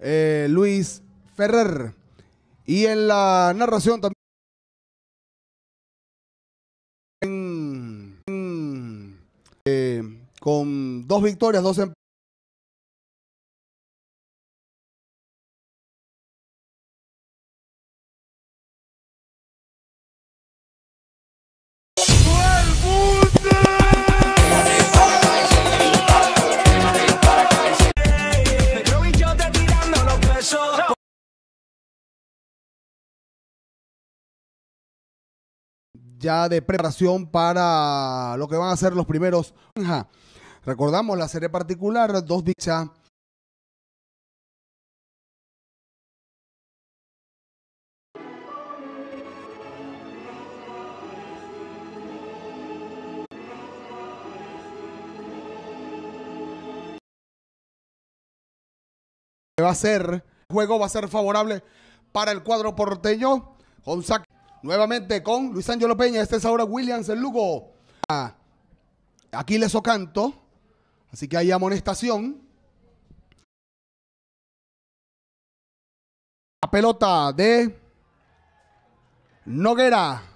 Eh, Luis Ferrer. Y en la narración también... Eh, con dos victorias, dos empates. ya de preparación para lo que van a ser los primeros. Recordamos la serie particular, dos bichas. va a ser, el juego va a ser favorable para el cuadro porteño con nuevamente con Luis Ángelo Peña. Este es ahora Williams, el Lugo. Ah, aquí les Ocanto. Así que hay amonestación. La pelota de Noguera.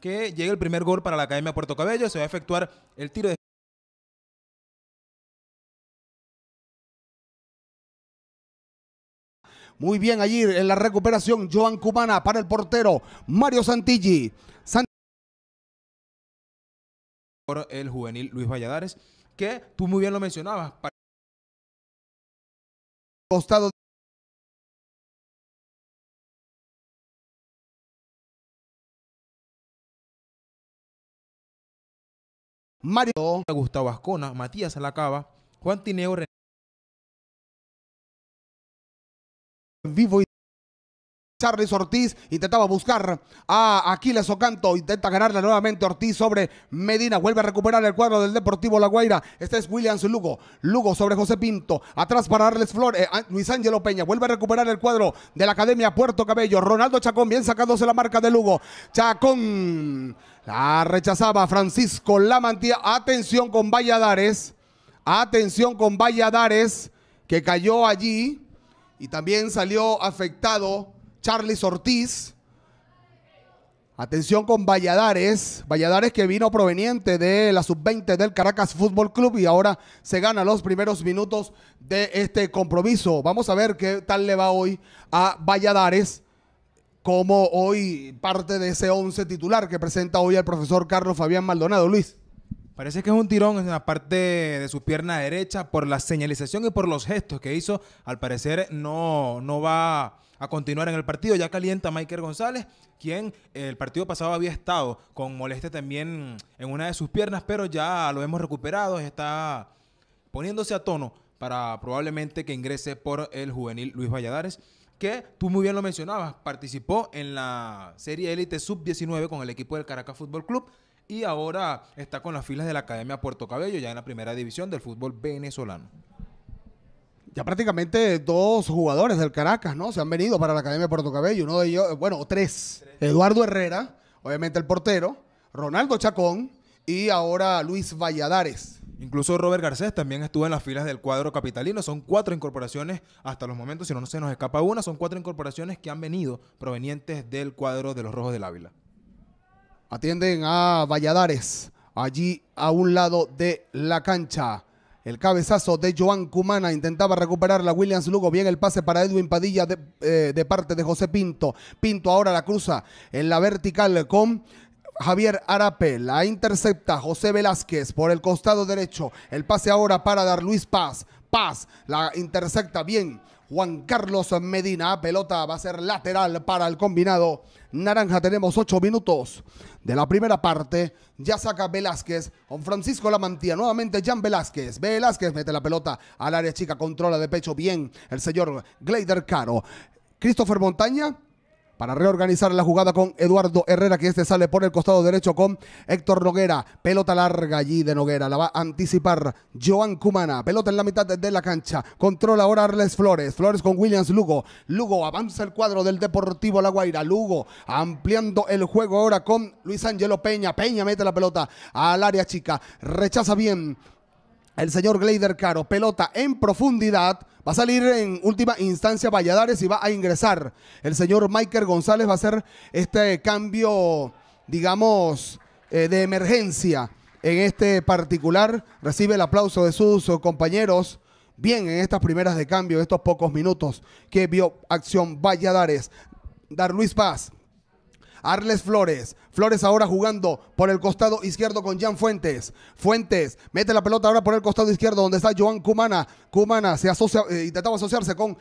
que llegue el primer gol para la Academia Puerto Cabello. Se va a efectuar el tiro de Muy bien allí en la recuperación. Joan Cubana para el portero. Mario Santilli. el juvenil Luis Valladares, que tú muy bien lo mencionabas. Mario Gustavo Ascona, Matías Alacaba, Juan Tineo vivo y Charles Ortiz intentaba buscar a Aquiles Ocanto, intenta ganarle nuevamente Ortiz sobre Medina, vuelve a recuperar el cuadro del Deportivo La Guaira, este es Williams Lugo, Lugo sobre José Pinto, atrás para Arles Flores eh, Luis Ángelo Peña, vuelve a recuperar el cuadro de la Academia Puerto Cabello, Ronaldo Chacón bien sacándose la marca de Lugo, Chacón la rechazaba Francisco Lamantía, atención con Valladares, atención con Valladares que cayó allí y también salió afectado Charles Ortiz. Atención con Valladares. Valladares que vino proveniente de la sub-20 del Caracas Fútbol Club y ahora se gana los primeros minutos de este compromiso. Vamos a ver qué tal le va hoy a Valladares como hoy parte de ese 11 titular que presenta hoy el profesor Carlos Fabián Maldonado. Luis. Parece que es un tirón en la parte de su pierna derecha por la señalización y por los gestos que hizo. Al parecer no, no va a continuar en el partido. Ya calienta Michael González, quien el partido pasado había estado con molestia también en una de sus piernas, pero ya lo hemos recuperado. Está poniéndose a tono para probablemente que ingrese por el juvenil Luis Valladares, que tú muy bien lo mencionabas, participó en la Serie Élite Sub-19 con el equipo del Caracas Fútbol Club y ahora está con las filas de la Academia Puerto Cabello, ya en la primera división del fútbol venezolano. Ya prácticamente dos jugadores del Caracas, ¿no? Se han venido para la Academia Puerto Cabello. Uno de ellos, bueno, tres. Eduardo Herrera, obviamente el portero, Ronaldo Chacón y ahora Luis Valladares. Incluso Robert Garcés también estuvo en las filas del cuadro capitalino. Son cuatro incorporaciones hasta los momentos, si no, no se nos escapa una. Son cuatro incorporaciones que han venido provenientes del cuadro de los Rojos del Ávila. Atienden a Valladares, allí a un lado de la cancha. El cabezazo de Joan Cumana intentaba recuperarla. Williams Lugo. Bien el pase para Edwin Padilla eh, de, parte de José Pinto. Pinto ahora la cruza en la vertical con Javier Arape la intercepta José Velázquez por el costado derecho. El pase ahora para dar Luis Paz. Paz la intercepta bien Juan Carlos Medina. Pelota va a ser lateral para el combinado. Naranja, tenemos ocho minutos de la primera parte. Ya saca Velázquez con Francisco Lamantía. Nuevamente Jan Velázquez. Velázquez mete la pelota al área chica. Controla de pecho bien el señor Gleider Caro. Christopher Montaña para reorganizar la jugada con Eduardo Herrera, que este sale por el costado derecho con Héctor Noguera. Pelota larga allí de Noguera, la va a anticipar Joan Cumana. Pelota en la mitad de la cancha, controla ahora Arles Flores. Flores con Williams Lugo. Lugo avanza el cuadro del Deportivo La Guaira. Lugo ampliando el juego ahora con Luis Ángelo Peña. Peña mete la pelota al área chica, rechaza bien el señor Gleider Caro. Pelota en profundidad. Va a salir en última instancia Valladares y va a ingresar. El señor Michael González va a hacer este cambio, digamos, eh, de emergencia. En este particular recibe el aplauso de sus compañeros. Bien, en estas primeras de cambio, estos pocos minutos que vio acción Valladares. Dar Luis Paz Arles Flores. Flores ahora jugando por el costado izquierdo con Jan Fuentes. Fuentes mete la pelota ahora por el costado izquierdo donde está Joan Cumana. Cumana se asocia, eh, intentaba asociarse con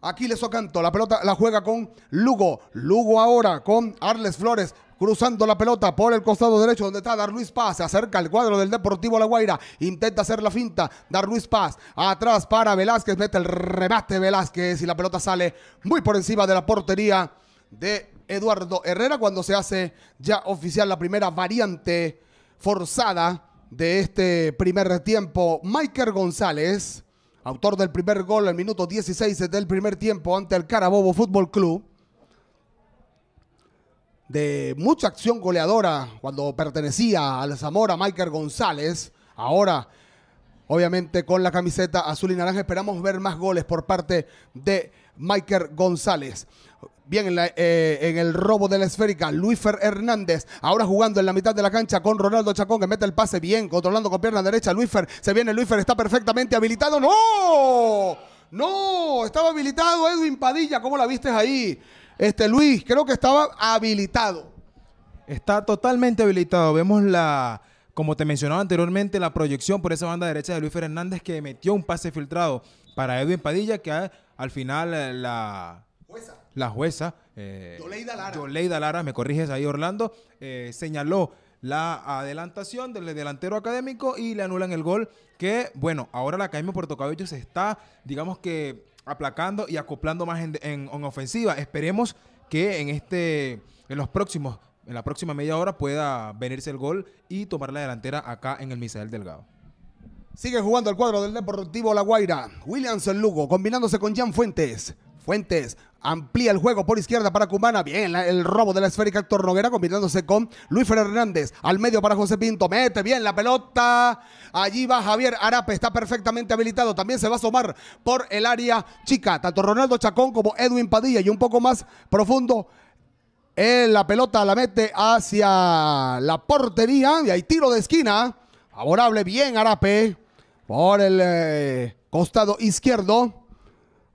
Aquiles Ocanto. La pelota la juega con Lugo. Lugo ahora con Arles Flores cruzando la pelota por el costado derecho donde está Dar Luis Paz, se acerca al cuadro del Deportivo La Guaira, intenta hacer la finta, Dar Luis Paz, atrás para Velázquez, mete el remate Velázquez y la pelota sale muy por encima de la portería de Eduardo Herrera cuando se hace ya oficial la primera variante forzada de este primer tiempo. Michael González, autor del primer gol el minuto 16 del primer tiempo ante el Carabobo Fútbol Club. De mucha acción goleadora cuando pertenecía al Zamora Michael González. Ahora obviamente con la camiseta azul y naranja. Esperamos ver más goles por parte de Michael González. Bien, eh, en, el robo de la esférica, Luisfer Hernández, ahora jugando en la mitad de la cancha con Ronaldo Chacón, que mete el pase bien, controlando con pierna derecha, Luisfer, se viene Luisfer, está perfectamente habilitado, ¡no! ¡No! Estaba habilitado Edwin Padilla, ¿cómo la viste ahí? Este Luis, creo que estaba habilitado. Está totalmente habilitado, vemos la... Como te mencionaba anteriormente, la proyección por esa banda derecha de Luis Hernández que metió un pase filtrado para Edwin Padilla, que al final eh, la la jueza eh, Lara. me corriges ahí Orlando, eh, señaló la adelantación del delantero académico y le anulan el gol que, bueno, ahora la Academia Puerto Cabello se está, digamos que, aplacando y acoplando más en, ofensiva. Esperemos que en este, en los próximos, en la próxima media hora pueda venirse el gol y tomar la delantera acá en el Misael Delgado. Sigue jugando el cuadro del Deportivo La Guaira. Williams el Lugo combinándose con Jan Fuentes. Fuentes Amplía el juego por izquierda para Cumana. Bien, el robo de la esférica Héctor Noguera combinándose con Luis Fernández, Al medio para José Pinto. Mete bien la pelota. Allí va Javier Arape. Está perfectamente habilitado. También se va a asomar por el área chica. Tanto Ronaldo Chacón como Edwin Padilla. Y un poco más profundo. Eh, la pelota la mete hacia la portería. Y hay tiro de esquina. Favorable bien Arape. Por el eh, costado izquierdo.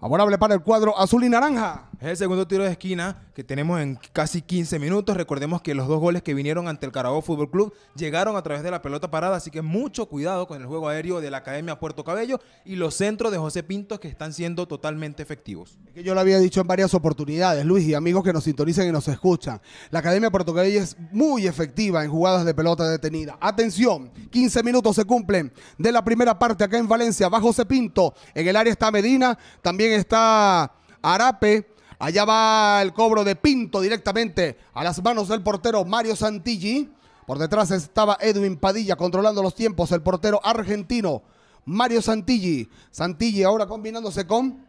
Favorable para el cuadro azul y naranja. Es el segundo tiro de esquina que tenemos en casi 15 minutos. Recordemos que los dos goles que vinieron ante el Carabobo Fútbol Club llegaron a través de la pelota parada, así que mucho cuidado con el juego aéreo de la Academia Puerto Cabello y los centros de José Pinto que están siendo totalmente efectivos. que yo lo había dicho en varias oportunidades, Luis, y amigos que nos sintonizan y nos escuchan. La Academia Puerto Cabello es muy efectiva en jugadas de pelota detenida. Atención, 15 minutos se cumplen de la primera parte acá en Valencia. Va José Pinto, en el área está Medina, también está Arape. Allá va el cobro de Pinto directamente a las manos del portero Mario Santilli. Por detrás estaba Edwin Padilla controlando los tiempos, el portero argentino Mario Santilli. Santilli ahora combinándose con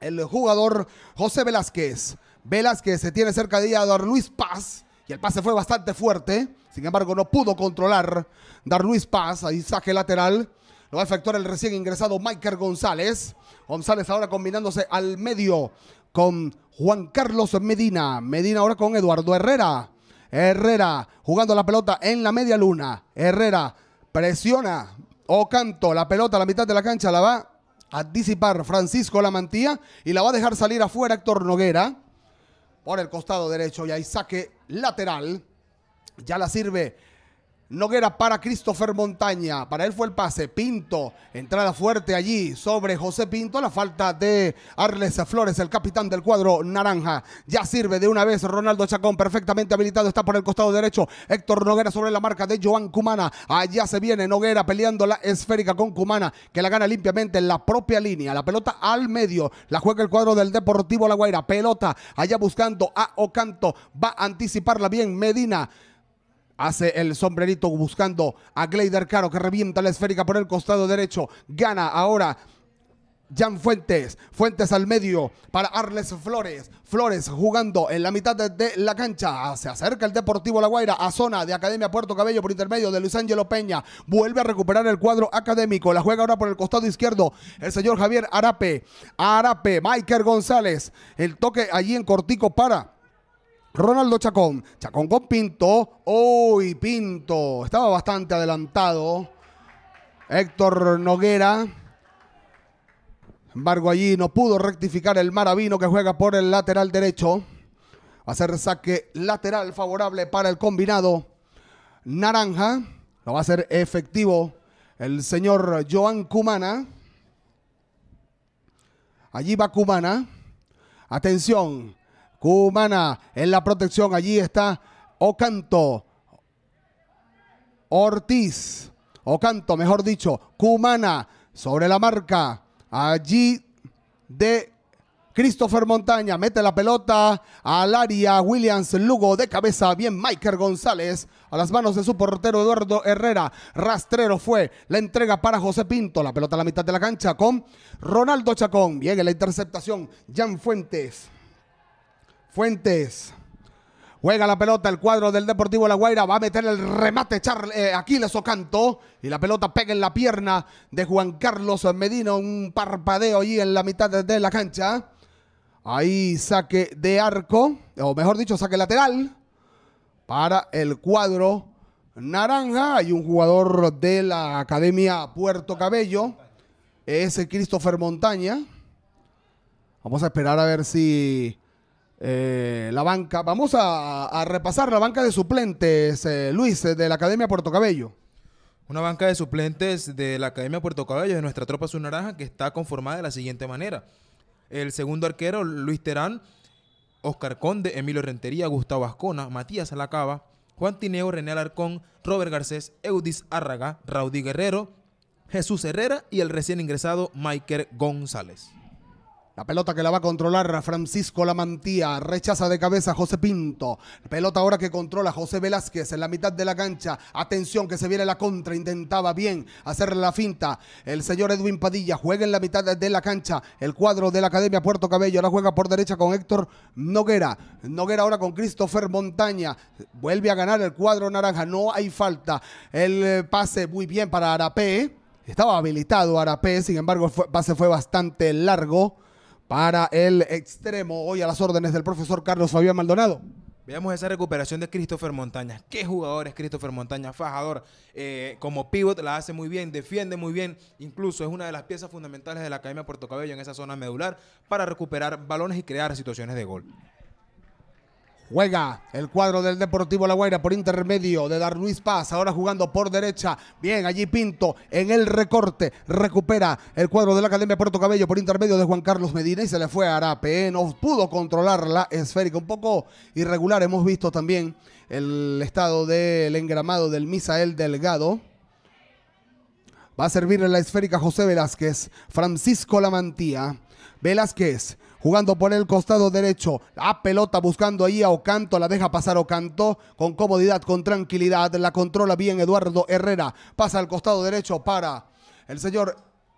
el jugador José Velázquez. Velázquez se tiene cerca de ella a Luis Paz y el pase fue bastante fuerte. Sin embargo, no pudo controlar Dar Luis Paz. Ahí saque lateral. Lo va a efectuar el recién ingresado Michael González. González ahora combinándose al medio con Juan Carlos Medina. Medina ahora con Eduardo Herrera. Herrera jugando la pelota en la media luna. Herrera presiona o canto la pelota a la mitad de la cancha. La va a disipar Francisco Lamantía y la va a dejar salir afuera Héctor Noguera por el costado derecho y ahí saque lateral. Ya la sirve Noguera para Christopher Montaña. Para él fue el pase. Pinto, entrada fuerte allí sobre José Pinto. La falta de Arles Flores, el capitán del cuadro naranja. Ya sirve de una vez Ronaldo Chacón, perfectamente habilitado. Está por el costado derecho. Héctor Noguera sobre la marca de Joan Cumana. Allá se viene Noguera peleando la esférica con Cumana, que la gana limpiamente en la propia línea. La pelota al medio. La juega el cuadro del Deportivo La Guaira. Pelota allá buscando a Ocanto. Va a anticiparla bien Medina. Hace el sombrerito buscando a Gleider Caro que revienta la esférica por el costado derecho. Gana ahora Jan Fuentes, Fuentes al medio para Arles Flores, Flores jugando en la mitad de, la cancha, ah, se acerca el Deportivo La Guaira a zona de Academia Puerto Cabello por intermedio de Luis Ángelo Peña, vuelve a recuperar el cuadro académico, la juega ahora por el costado izquierdo el señor Javier Arape, Arape, Michael González, el toque allí en cortico para Ronaldo Chacón. Chacón con Pinto. Uy, Pinto. Estaba bastante adelantado. Héctor Noguera. Sin embargo, allí no pudo rectificar el Maravino que juega por el lateral derecho. Va a ser saque lateral favorable para el combinado naranja. Lo va a hacer efectivo el señor Joan Cumana. Allí va Cumana. Atención, Cumana en la protección. Allí está Ocanto. Ortiz. Ocanto, mejor dicho. Cumana sobre la marca. Allí de Christopher Montaña. Mete la pelota al área. Williams Lugo de cabeza. Bien, Michael González. A las manos de su portero Eduardo Herrera. Rastrero fue la entrega para José Pinto. La pelota a la mitad de la cancha con Ronaldo Chacón. Bien en la interceptación. Jan Fuentes. Fuentes. Juega la pelota el cuadro del Deportivo La Guaira. Va a meter el remate aquí eh, Aquiles Ocanto. Y la pelota pega en la pierna de Juan Carlos Medina. Un parpadeo ahí en la mitad de la cancha. Ahí saque de arco. O mejor dicho, saque lateral. Para el cuadro naranja. Hay un jugador de la Academia Puerto Cabello. Es Christopher Montaña. Vamos a esperar a ver si eh, la banca. Vamos a, repasar la banca de suplentes, eh, Luis, de la Academia Puerto Cabello. Una banca de suplentes de la Academia Puerto Cabello, de nuestra tropa azul naranja, que está conformada de la siguiente manera. El segundo arquero, Luis Terán, Oscar Conde, Emilio Rentería, Gustavo Ascona, Matías Alacaba, Juan Tineo, René Alarcón, Robert Garcés, Eudis Árraga, Raudí Guerrero, Jesús Herrera y el recién ingresado Michael González. La pelota que la va a controlar Francisco Lamantía. Rechaza de cabeza José Pinto. Pelota ahora que controla José Velázquez en la mitad de la cancha. Atención que se viene la contra. Intentaba bien hacer la finta. El señor Edwin Padilla juega en la mitad de la cancha. El cuadro de la Academia Puerto Cabello. Ahora juega por derecha con Héctor Noguera. Noguera ahora con Christopher Montaña. Vuelve a ganar el cuadro naranja. No hay falta. El eh, pase muy bien para Arapé. Estaba habilitado Arapé. Sin embargo, el pase fue bastante largo para el extremo. Hoy a las órdenes del profesor Carlos Fabián Maldonado. Veamos esa recuperación de Christopher Montaña. Qué jugador es Christopher Montaña, fajador. Eh, como pivot la hace muy bien, defiende muy bien. Incluso es una de las piezas fundamentales de la Academia Puerto Cabello en esa zona medular para recuperar balones y crear situaciones de gol. Juega el cuadro del Deportivo La Guaira por intermedio de Dar Luis Paz. Ahora jugando por derecha. Bien, allí Pinto en el recorte. Recupera el cuadro de la Academia Puerto Cabello por intermedio de Juan Carlos Medina y se le fue a Arape. ¿eh? No pudo controlar la esférica. Un poco irregular. Hemos visto también el estado del engramado del Misael Delgado. Va a servir en la esférica José Velázquez. Francisco Lamantía. Velázquez jugando por el costado derecho, La pelota buscando ahí a Ocanto, la deja pasar Ocanto con comodidad, con tranquilidad, la controla bien Eduardo Herrera, pasa al costado derecho para el señor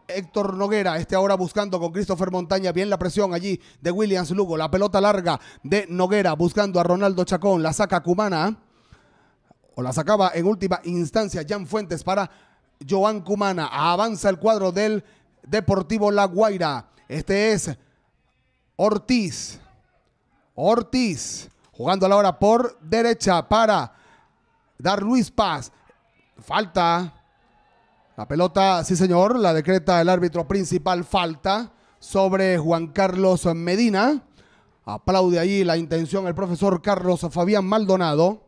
Héctor Noguera, este ahora buscando con Christopher Montaña, bien la presión allí de Williams Lugo, la pelota larga de Noguera buscando a Ronaldo Chacón, la saca Cumana o la sacaba en última instancia Jan Fuentes para Joan Cumana, avanza el cuadro del Deportivo La Guaira, este es Ortiz. Ortiz. Jugando a la hora por derecha para dar Luis Paz. Falta. La pelota, sí señor, la decreta el árbitro principal. Falta sobre Juan Carlos Medina. Aplaude ahí la intención el profesor Carlos Fabián Maldonado.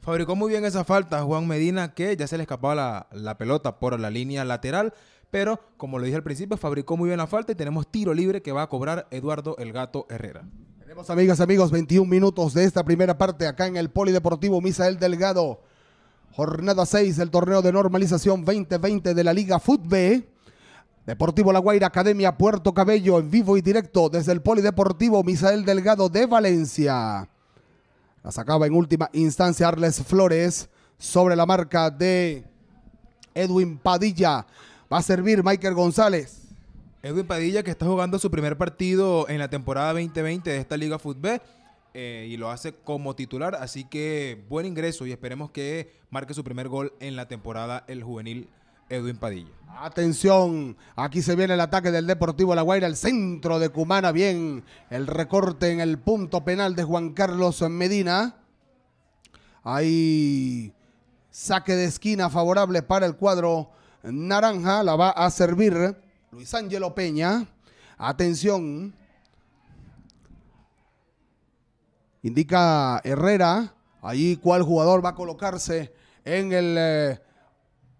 Fabricó muy bien esa falta Juan Medina que ya se le escapaba la, la pelota por la línea lateral pero como lo dije al principio, fabricó muy bien la falta y tenemos tiro libre que va a cobrar Eduardo El Gato Herrera. Tenemos, amigas, amigos, 21 minutos de esta primera parte acá en el Polideportivo Misael Delgado. Jornada 6 del torneo de normalización 2020 de la Liga Fútbol. Deportivo La Guaira, Academia Puerto Cabello, en vivo y directo desde el Polideportivo Misael Delgado de Valencia. La sacaba en última instancia Arles Flores sobre la marca de Edwin Padilla. Va a servir Michael González. Edwin Padilla, que está jugando su primer partido en la temporada 2020 de esta Liga Fútbol. Eh, y lo hace como titular. Así que buen ingreso y esperemos que marque su primer gol en la temporada el juvenil Edwin Padilla. Atención, aquí se viene el ataque del Deportivo La Guaira, el centro de Cumana, bien, el recorte en el punto penal de Juan Carlos Medina. Ahí saque de esquina favorable para el cuadro naranja la va a servir Luis Ángelo Peña. Atención. Indica Herrera. Ahí cuál jugador va a colocarse en el eh,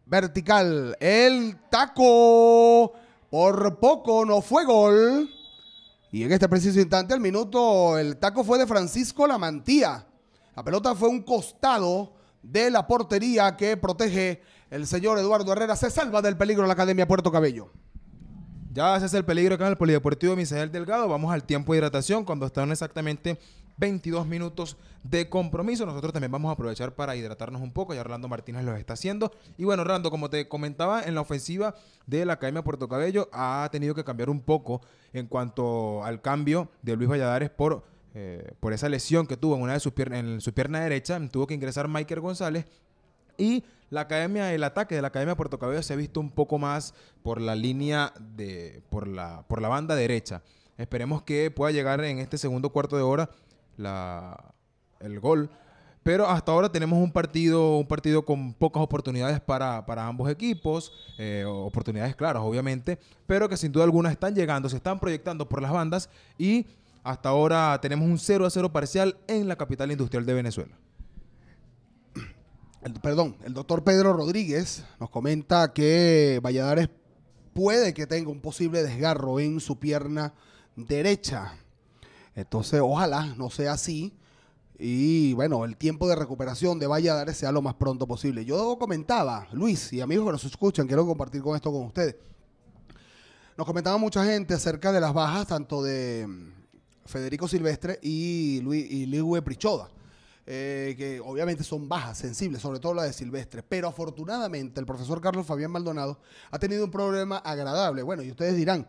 vertical. El taco. Por poco no fue gol. Y en este preciso instante, el minuto, el taco fue de Francisco Lamantía. La pelota fue un costado de la portería que protege el señor Eduardo Herrera se salva del peligro en la Academia Puerto Cabello. Ya se es el peligro acá en el Polideportivo Misael Delgado. Vamos al tiempo de hidratación cuando están exactamente 22 minutos de compromiso. Nosotros también vamos a aprovechar para hidratarnos un poco. Ya Orlando Martínez lo está haciendo. Y bueno, Orlando, como te comentaba, en la ofensiva de la Academia Puerto Cabello ha tenido que cambiar un poco en cuanto al cambio de Luis Valladares por, eh, por esa lesión que tuvo en una de sus piernas, en su pierna derecha. Tuvo que ingresar Michael González. Y la academia, el ataque de la academia Puerto Cabello se ha visto un poco más por la línea de, por la, por la banda derecha. Esperemos que pueda llegar en este segundo cuarto de hora el gol. Pero hasta ahora tenemos un partido, un partido con pocas oportunidades para, para ambos equipos, eh, oportunidades claras, obviamente, pero que sin duda alguna están llegando, se están proyectando por las bandas y hasta ahora tenemos un 0 a 0 parcial en la capital industrial de Venezuela perdón, el doctor Pedro Rodríguez nos comenta que Valladares puede que tenga un posible desgarro en su pierna derecha. Entonces, ojalá no sea así. Y bueno, el tiempo de recuperación de Valladares sea lo más pronto posible. Yo comentaba, Luis y amigos que nos escuchan, quiero compartir con esto con ustedes. Nos comentaba mucha gente acerca de las bajas tanto de mm, Federico Silvestre y Luis y Prichoda. Eh, que obviamente son bajas, sensibles, sobre todo la de Silvestre. Pero afortunadamente el profesor Carlos Fabián Maldonado ha tenido un problema agradable. Bueno, y ustedes dirán,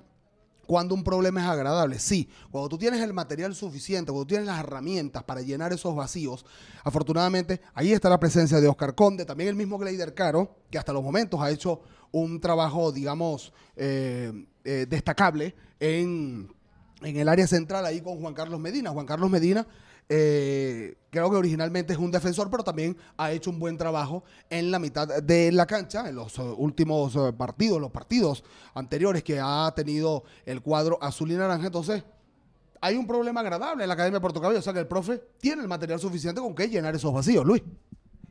¿cuándo un problema es agradable. Sí, cuando tú tienes el material suficiente, cuando tú tienes las herramientas para llenar esos vacíos, afortunadamente ahí está la presencia de Oscar Conde, también el mismo Gleider Caro, que hasta los momentos ha hecho un trabajo, digamos, eh, eh, destacable en, en el área central ahí con Juan Carlos Medina. Juan Carlos Medina eh, creo que originalmente es un defensor, pero también ha hecho un buen trabajo en la mitad de la cancha, en los eh, últimos eh, partidos, los partidos anteriores que ha tenido el cuadro azul y naranja. Entonces, hay un problema agradable en la Academia de Puerto Cabello, o sea que el profe tiene el material suficiente con que llenar esos vacíos, Luis.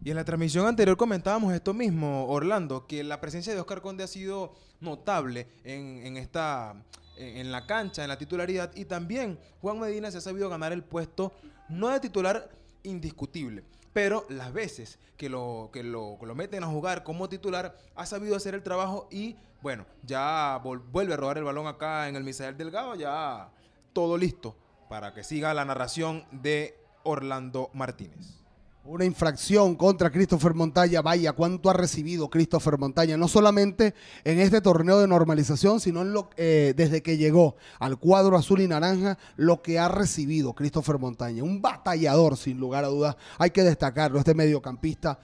Y en la transmisión anterior comentábamos esto mismo, Orlando, que la presencia de Oscar Conde ha sido notable en, esta en la cancha, en la titularidad, y también Juan Medina se ha sabido ganar el puesto no de titular indiscutible. Pero las veces que lo, que lo, lo meten a jugar como titular, ha sabido hacer el trabajo y, bueno, ya vuelve a robar el balón acá en el Misael Delgado, ya todo listo para que siga la narración de Orlando Martínez una infracción contra Christopher Montaña. Vaya, cuánto ha recibido Christopher Montaña, no solamente en este torneo de normalización, sino eh, desde que llegó al cuadro azul y naranja, lo que ha recibido Christopher Montaña. Un batallador, sin lugar a dudas. Hay que destacarlo, este mediocampista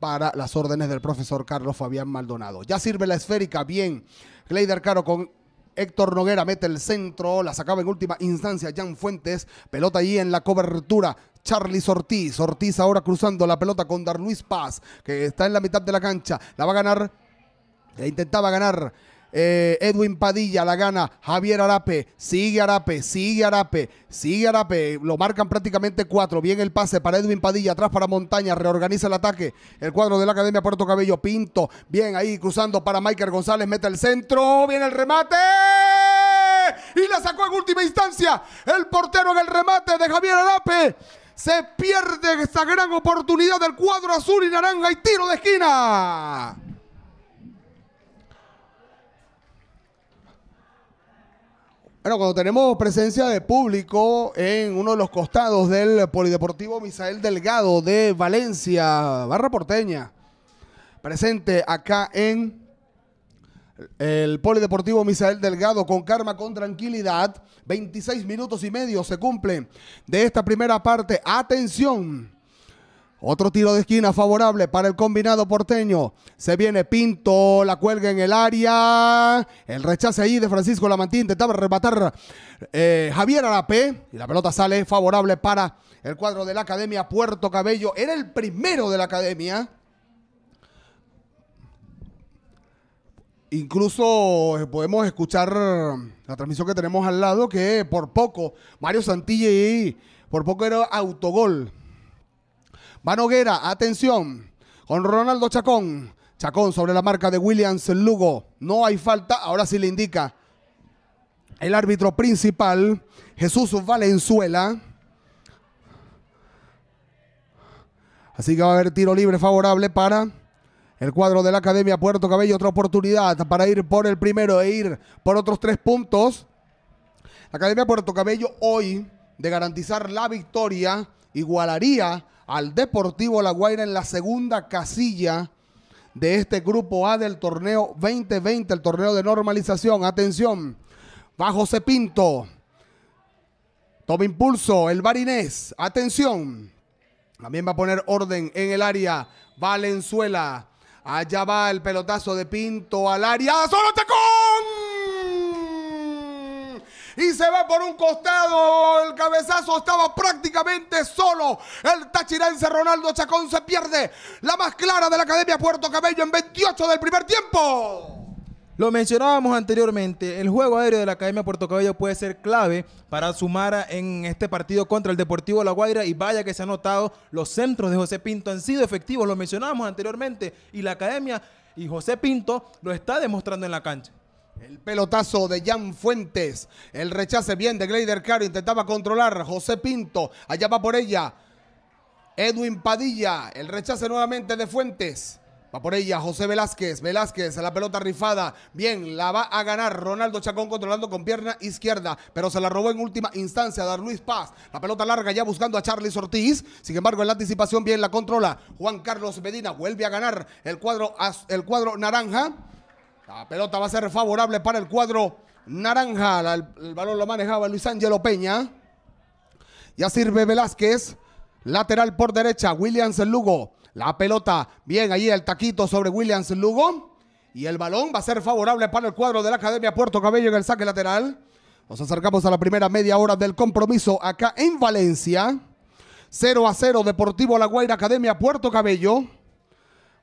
para las órdenes del profesor Carlos Fabián Maldonado. Ya sirve la esférica, bien. Gleider Caro con Héctor Noguera mete el centro, la sacaba en última instancia Jan Fuentes, pelota ahí en la cobertura Charlie Ortiz. Ortiz ahora cruzando la pelota con Darluis Paz, que está en la mitad de la cancha. La va a ganar, la intentaba ganar eh, Edwin Padilla la gana, Javier Arape, sigue Arape, sigue Arape, sigue Arape, lo marcan prácticamente cuatro, bien el pase para Edwin Padilla, atrás para Montaña, reorganiza el ataque, el cuadro de la Academia Puerto Cabello, Pinto, bien ahí cruzando para Michael González, mete el centro, viene el remate y la sacó en última instancia el portero en el remate de Javier Arape. Se pierde esta gran oportunidad del cuadro azul y naranja y tiro de esquina. Bueno, cuando tenemos presencia de público en uno de los costados del Polideportivo Misael Delgado de Valencia, Barra Porteña, presente acá en el Polideportivo Misael Delgado con karma, con tranquilidad. 26 minutos y medio se cumplen de esta primera parte. Atención. Otro tiro de esquina favorable para el combinado porteño. Se viene Pinto, la cuelga en el área. El rechace ahí de Francisco Lamantín, Intentaba rematar eh, Javier Arapé. Y la pelota sale favorable para el cuadro de la academia Puerto Cabello. Era el primero de la academia. Incluso eh, podemos escuchar mm, la transmisión que tenemos al lado, que por poco, Mario y por poco era autogol. Van Hoguera, atención, con Ronaldo Chacón. Chacón sobre la marca de Williams Lugo. No hay falta, ahora sí le indica el árbitro principal, Jesús Valenzuela. Así que va a haber tiro libre favorable para el cuadro de la Academia Puerto Cabello, otra oportunidad para ir por el primero e ir por otros tres puntos. La Academia Puerto Cabello hoy, de garantizar la victoria, igualaría al Deportivo La Guaira en la segunda casilla de este grupo A del torneo 2020, el torneo de normalización. Atención, va José Pinto. Toma impulso, el Barinés. Atención. También va a poner orden en el área Valenzuela. Allá va el pelotazo de Pinto al área. ¡Solo Chacón! Y se va por un costado. El cabezazo estaba prácticamente solo. El tachirense Ronaldo Chacón se pierde. La más clara de la Academia Puerto Cabello en 28 del primer tiempo. Lo mencionábamos anteriormente, el juego aéreo de la Academia Puerto Cabello puede ser clave para sumar en este partido contra el Deportivo La Guaira y vaya que se ha notado, los centros de José Pinto han sido efectivos, lo mencionábamos anteriormente y la Academia y José Pinto lo está demostrando en la cancha. El pelotazo de Jan Fuentes, el rechace bien de Glader Caro, intentaba controlar José Pinto, allá va por ella. Edwin Padilla, el rechace nuevamente de Fuentes. Va por ella José Velázquez. Velázquez, la pelota rifada. Bien, la va a ganar Ronaldo Chacón controlando con pierna izquierda, pero se la robó en última instancia a Dar Luis Paz. La pelota larga ya buscando a Charles Ortiz. Sin embargo, en la anticipación bien la controla. Juan Carlos Medina vuelve a ganar el cuadro, el cuadro naranja. La pelota va a ser favorable para el cuadro naranja. el, balón lo manejaba Luis Ángelo Peña. Ya sirve Velázquez. Lateral por derecha, Williams Lugo. La pelota, bien allí el taquito sobre Williams Lugo. Y el balón va a ser favorable para el cuadro de la Academia Puerto Cabello en el saque lateral. Nos acercamos a la primera media hora del compromiso acá en Valencia. 0 a 0 Deportivo La Guaira Academia Puerto Cabello.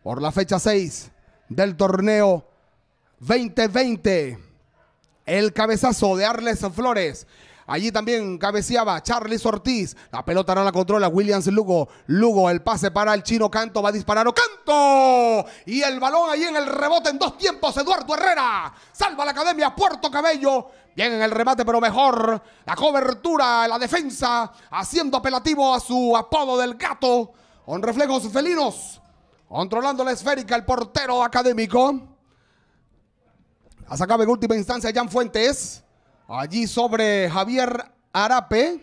Por la fecha 6 del torneo 2020. El cabezazo de Arles Flores Allí también cabeceaba Charles Ortiz. La pelota no la controla Williams Lugo. Lugo, el pase para el chino Canto. Va a disparar Canto. Y el balón ahí en el rebote en dos tiempos. Eduardo Herrera. Salva la academia Puerto Cabello. Bien en el remate, pero mejor. La cobertura, la defensa. Haciendo apelativo a su apodo del gato. Con reflejos felinos. Controlando la esférica el portero académico. La sacaba en última instancia Jan Fuentes allí sobre Javier Arape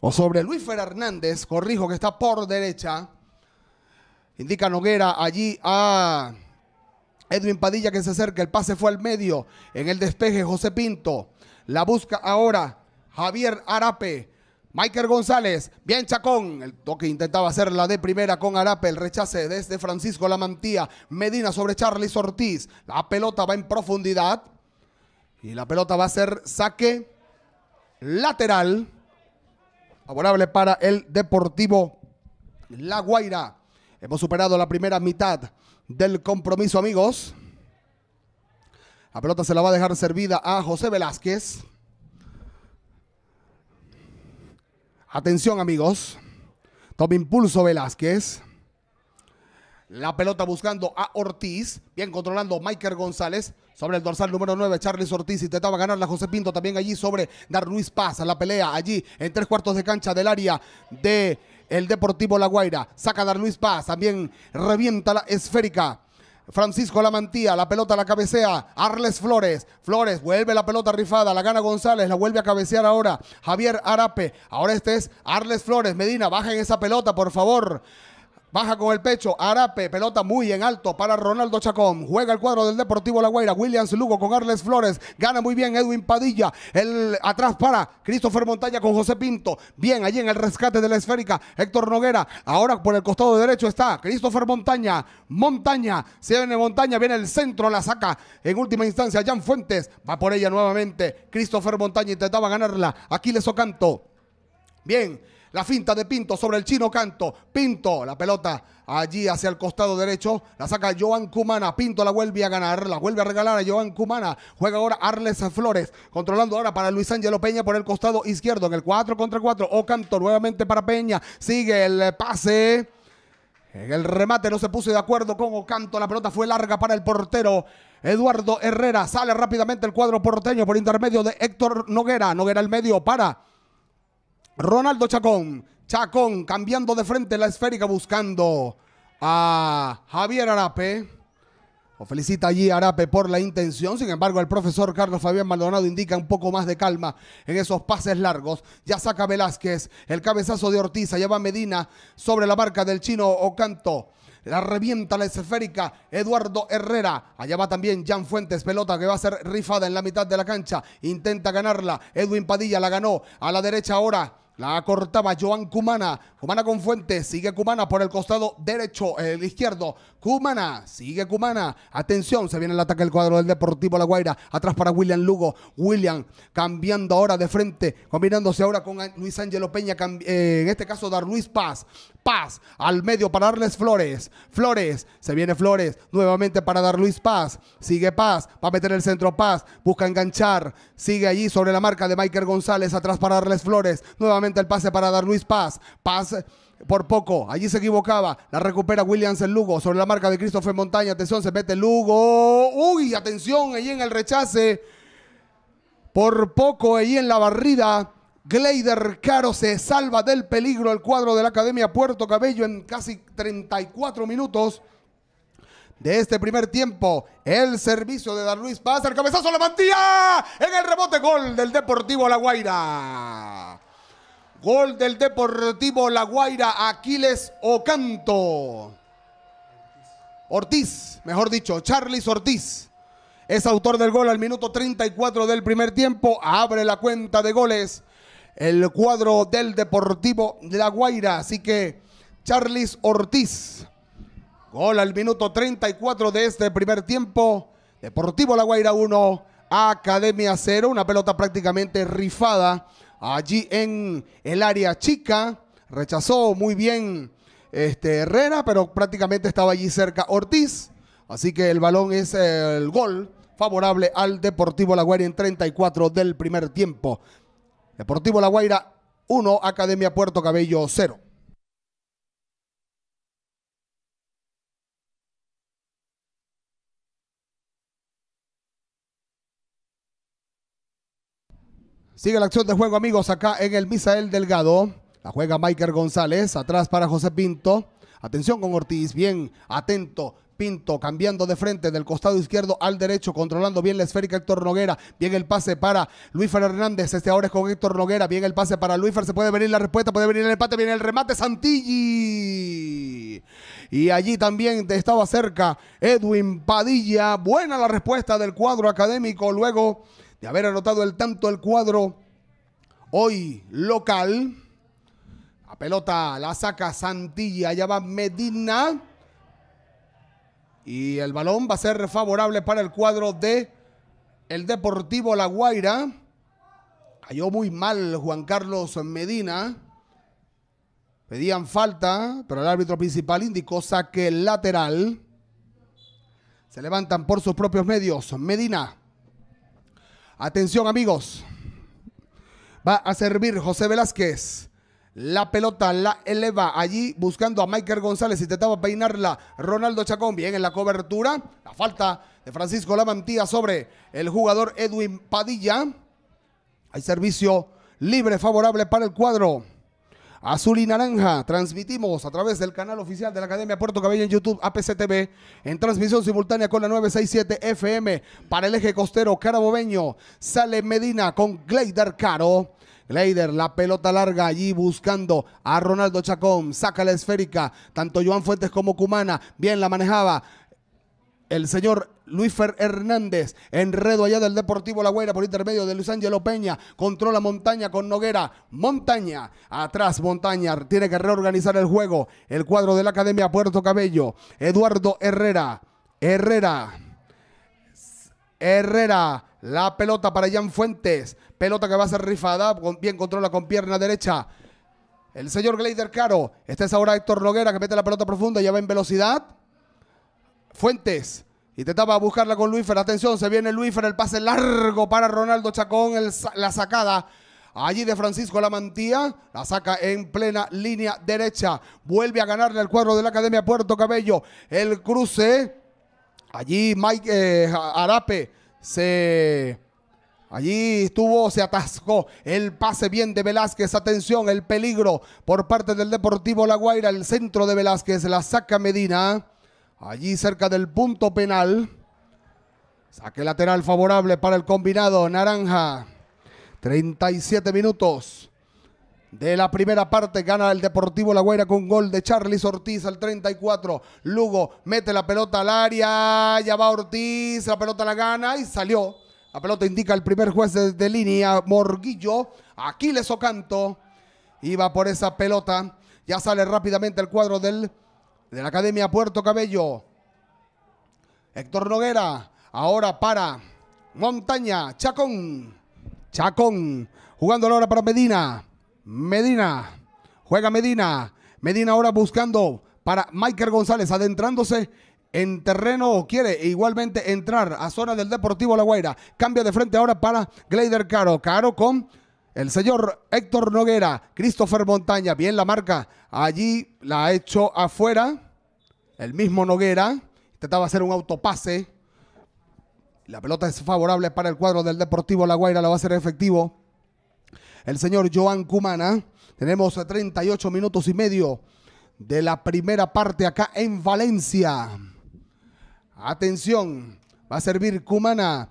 o sobre Luis Fer Hernández, corrijo que está por derecha. Indica Noguera allí a Edwin Padilla que se acerca. El pase fue al medio. En el despeje, José Pinto. La busca ahora Javier Arape. Michael González, bien Chacón, el toque intentaba hacer la de primera con Arape, el rechace desde Francisco Lamantía, Medina sobre Charles Ortiz, la pelota va en profundidad, y la pelota va a ser saque lateral. Favorable para el Deportivo La Guaira. Hemos superado la primera mitad del compromiso, amigos. La pelota se la va a dejar servida a José Velázquez. Atención, amigos. Toma impulso Velázquez. La pelota buscando a Ortiz. Bien controlando Michael González. Sobre el dorsal número 9, Charles Ortiz. Intentaba ganar la José Pinto también allí sobre Dar Luis Paz. La pelea allí en tres cuartos de cancha del área de el Deportivo La Guaira. Saca Dar Luis Paz. También revienta la esférica. Francisco Lamantía, la pelota la cabecea, Arles Flores, Flores vuelve la pelota rifada, la gana González, la vuelve a cabecear ahora, Javier Arape, ahora este es Arles Flores, Medina, en esa pelota por favor, Baja con el pecho, Arape, pelota muy en alto para Ronaldo Chacón. Juega el cuadro del Deportivo La Guaira. Williams Lugo con Arles Flores. Gana muy bien Edwin Padilla. El atrás para Christopher Montaña con José Pinto. Bien, allí en el rescate de la esférica. Héctor Noguera. Ahora por el costado derecho está Christopher Montaña. Montaña. Se viene Montaña, viene el centro, la saca. En última instancia, Jan Fuentes va por ella nuevamente. Christopher Montaña intentaba ganarla. Aquí les socanto Bien, la finta de Pinto sobre el chino Canto. Pinto, la pelota allí hacia el costado derecho. La saca Joan Cumana. Pinto la vuelve a ganar. La vuelve a regalar a Joan Cumana. Juega ahora Arles Flores. Controlando ahora para Luis Ángelo Peña por el costado izquierdo. En el 4 contra 4. Canto nuevamente para Peña. Sigue el pase. En el remate no se puso de acuerdo con Canto La pelota fue larga para el portero. Eduardo Herrera sale rápidamente el cuadro porteño por intermedio de Héctor Noguera. Noguera al medio para Ronaldo Chacón. Chacón cambiando de frente la esférica buscando a Javier Arape. felicita allí Arape por la intención. Sin embargo, el profesor Carlos Fabián Maldonado indica un poco más de calma en esos pases largos. Ya saca Velázquez. El cabezazo de Ortiz. Allá va Medina sobre la barca del chino Ocanto. La revienta la esférica Eduardo Herrera. Allá va también Jan Fuentes, pelota que va a ser rifada en la mitad de la cancha. Intenta ganarla. Edwin Padilla la ganó. A la derecha ahora la cortaba Joan Cumana. Cumana con Fuente Sigue Cumana por el costado derecho, el izquierdo. Cumana. Sigue Cumana. Atención, se viene el ataque del cuadro del Deportivo La Guaira. Atrás para William Lugo. William cambiando ahora de frente. Combinándose ahora con Luis Ángelo Peña. Eh, en este caso, Dar Luis Paz. Paz al medio para darles Flores. Flores, se viene Flores nuevamente para dar Luis Paz. Sigue Paz, va a meter el centro Paz, busca enganchar. Sigue allí sobre la marca de Michael González, atrás para darles Flores. Nuevamente el pase para dar Luis Paz. Paz por poco, allí se equivocaba. La recupera Williams en Lugo sobre la marca de Christopher Montaña. Atención, se mete Lugo. Uy, atención allí en el rechace. Por poco allí en la barrida. Gleider Caro se salva del peligro al cuadro de la Academia Puerto Cabello en casi 34 minutos de este primer tiempo. El servicio de Dar Luis pasa el cabezazo a la mantilla en el rebote gol del Deportivo La Guaira. Gol del Deportivo La Guaira, Aquiles Ocanto. Ortiz, mejor dicho, Charles Ortiz. Es autor del gol al minuto 34 del primer tiempo. Abre la cuenta de goles el cuadro del Deportivo La Guaira. Así que Charles Ortiz, gol al minuto 34 de este primer tiempo. Deportivo La Guaira 1, Academia 0. Una pelota prácticamente rifada allí en el área chica. Rechazó muy bien este, Herrera, pero prácticamente estaba allí cerca Ortiz. Así que el balón es el gol favorable al Deportivo La Guaira en 34 del primer tiempo. Deportivo La Guaira 1, Academia Puerto Cabello 0. Sigue la acción de juego, amigos, acá en el Misael Delgado. La juega Michael González, atrás para José Pinto. Atención con Ortiz, bien atento, Pinto cambiando de frente del costado izquierdo al derecho, controlando bien la esférica Héctor Noguera. Bien el pase para luis Hernández. Este ahora es con Héctor Noguera. Bien el pase para Luífer. Se puede venir la respuesta, puede venir el empate, viene el remate. Santilli. Y allí también estaba cerca Edwin Padilla. Buena la respuesta del cuadro académico. Luego de haber anotado el tanto el cuadro hoy local. La pelota la saca Santilli. Allá va Medina. Y el balón va a ser favorable para el cuadro de el Deportivo La Guaira. Cayó muy mal Juan Carlos Medina. Pedían falta, pero el árbitro principal indicó saque lateral. Se levantan por sus propios medios. Medina. Atención amigos. Va a servir José Velázquez. La pelota la eleva allí buscando a Michael González. Intentaba peinarla Ronaldo Chacón. Bien en la cobertura. La falta de Francisco Lamantía sobre el jugador Edwin Padilla. Hay servicio libre favorable para el cuadro. Azul y Naranja, transmitimos a través del canal oficial de la Academia Puerto Cabello en YouTube, APCTV, en transmisión simultánea con la 967 FM para el eje costero carabobeño. Sale Medina con Gleider Caro. Leider, la pelota larga allí buscando a Ronaldo Chacón. Saca la esférica. Tanto Joan Fuentes como Cumana. Bien la manejaba el señor Luisfer Hernández, enredo allá del Deportivo La Guaira por intermedio de Luis Ángelo Peña, controla Montaña con Noguera, Montaña, atrás Montaña, tiene que reorganizar el juego, el cuadro de la Academia Puerto Cabello, Eduardo Herrera, Herrera, Herrera, la pelota para Jan Fuentes, Pelota que va a ser rifada. Bien controla con pierna derecha. El señor Glader Caro. Este es ahora Héctor Noguera que mete la pelota profunda. Ya va en velocidad. Fuentes. Intentaba buscarla con Luífer. Atención, se viene Luífer. El pase largo para Ronaldo Chacón. la sacada. Allí de Francisco Lamantía, la saca en plena línea derecha. Vuelve a ganarle el cuadro de la Academia Puerto Cabello. El cruce. Allí Mike eh, Arape se Allí estuvo, se atascó el pase bien de Velázquez. Atención, el peligro por parte del Deportivo La Guaira. El centro de Velázquez la saca Medina. Allí cerca del punto penal. Saque lateral favorable para el combinado naranja. 37 minutos de la primera parte. Gana el Deportivo La Guaira con gol de Charles Ortiz al 34. Lugo mete la pelota al área. Ya va Ortiz. La pelota la gana y salió la pelota indica el primer juez de, línea, Morguillo. Aquiles Ocanto iba por esa pelota. Ya sale rápidamente el cuadro del, de la Academia Puerto Cabello. Héctor Noguera. Ahora para Montaña. Chacón. Chacón. Jugando ahora para Medina. Medina. Juega Medina. Medina ahora buscando para Michael González. Adentrándose en terreno quiere igualmente entrar a zona del Deportivo La Guaira. Cambia de frente ahora para Glader Caro. Caro con el señor Héctor Noguera, Christopher Montaña. Bien la marca. Allí la ha hecho afuera. El mismo Noguera. Intentaba hacer un autopase. La pelota es favorable para el cuadro del Deportivo La Guaira. La va a hacer efectivo el señor Joan Cumana. Tenemos 38 minutos y medio de la primera parte acá en Valencia. Atención, va a servir Cumana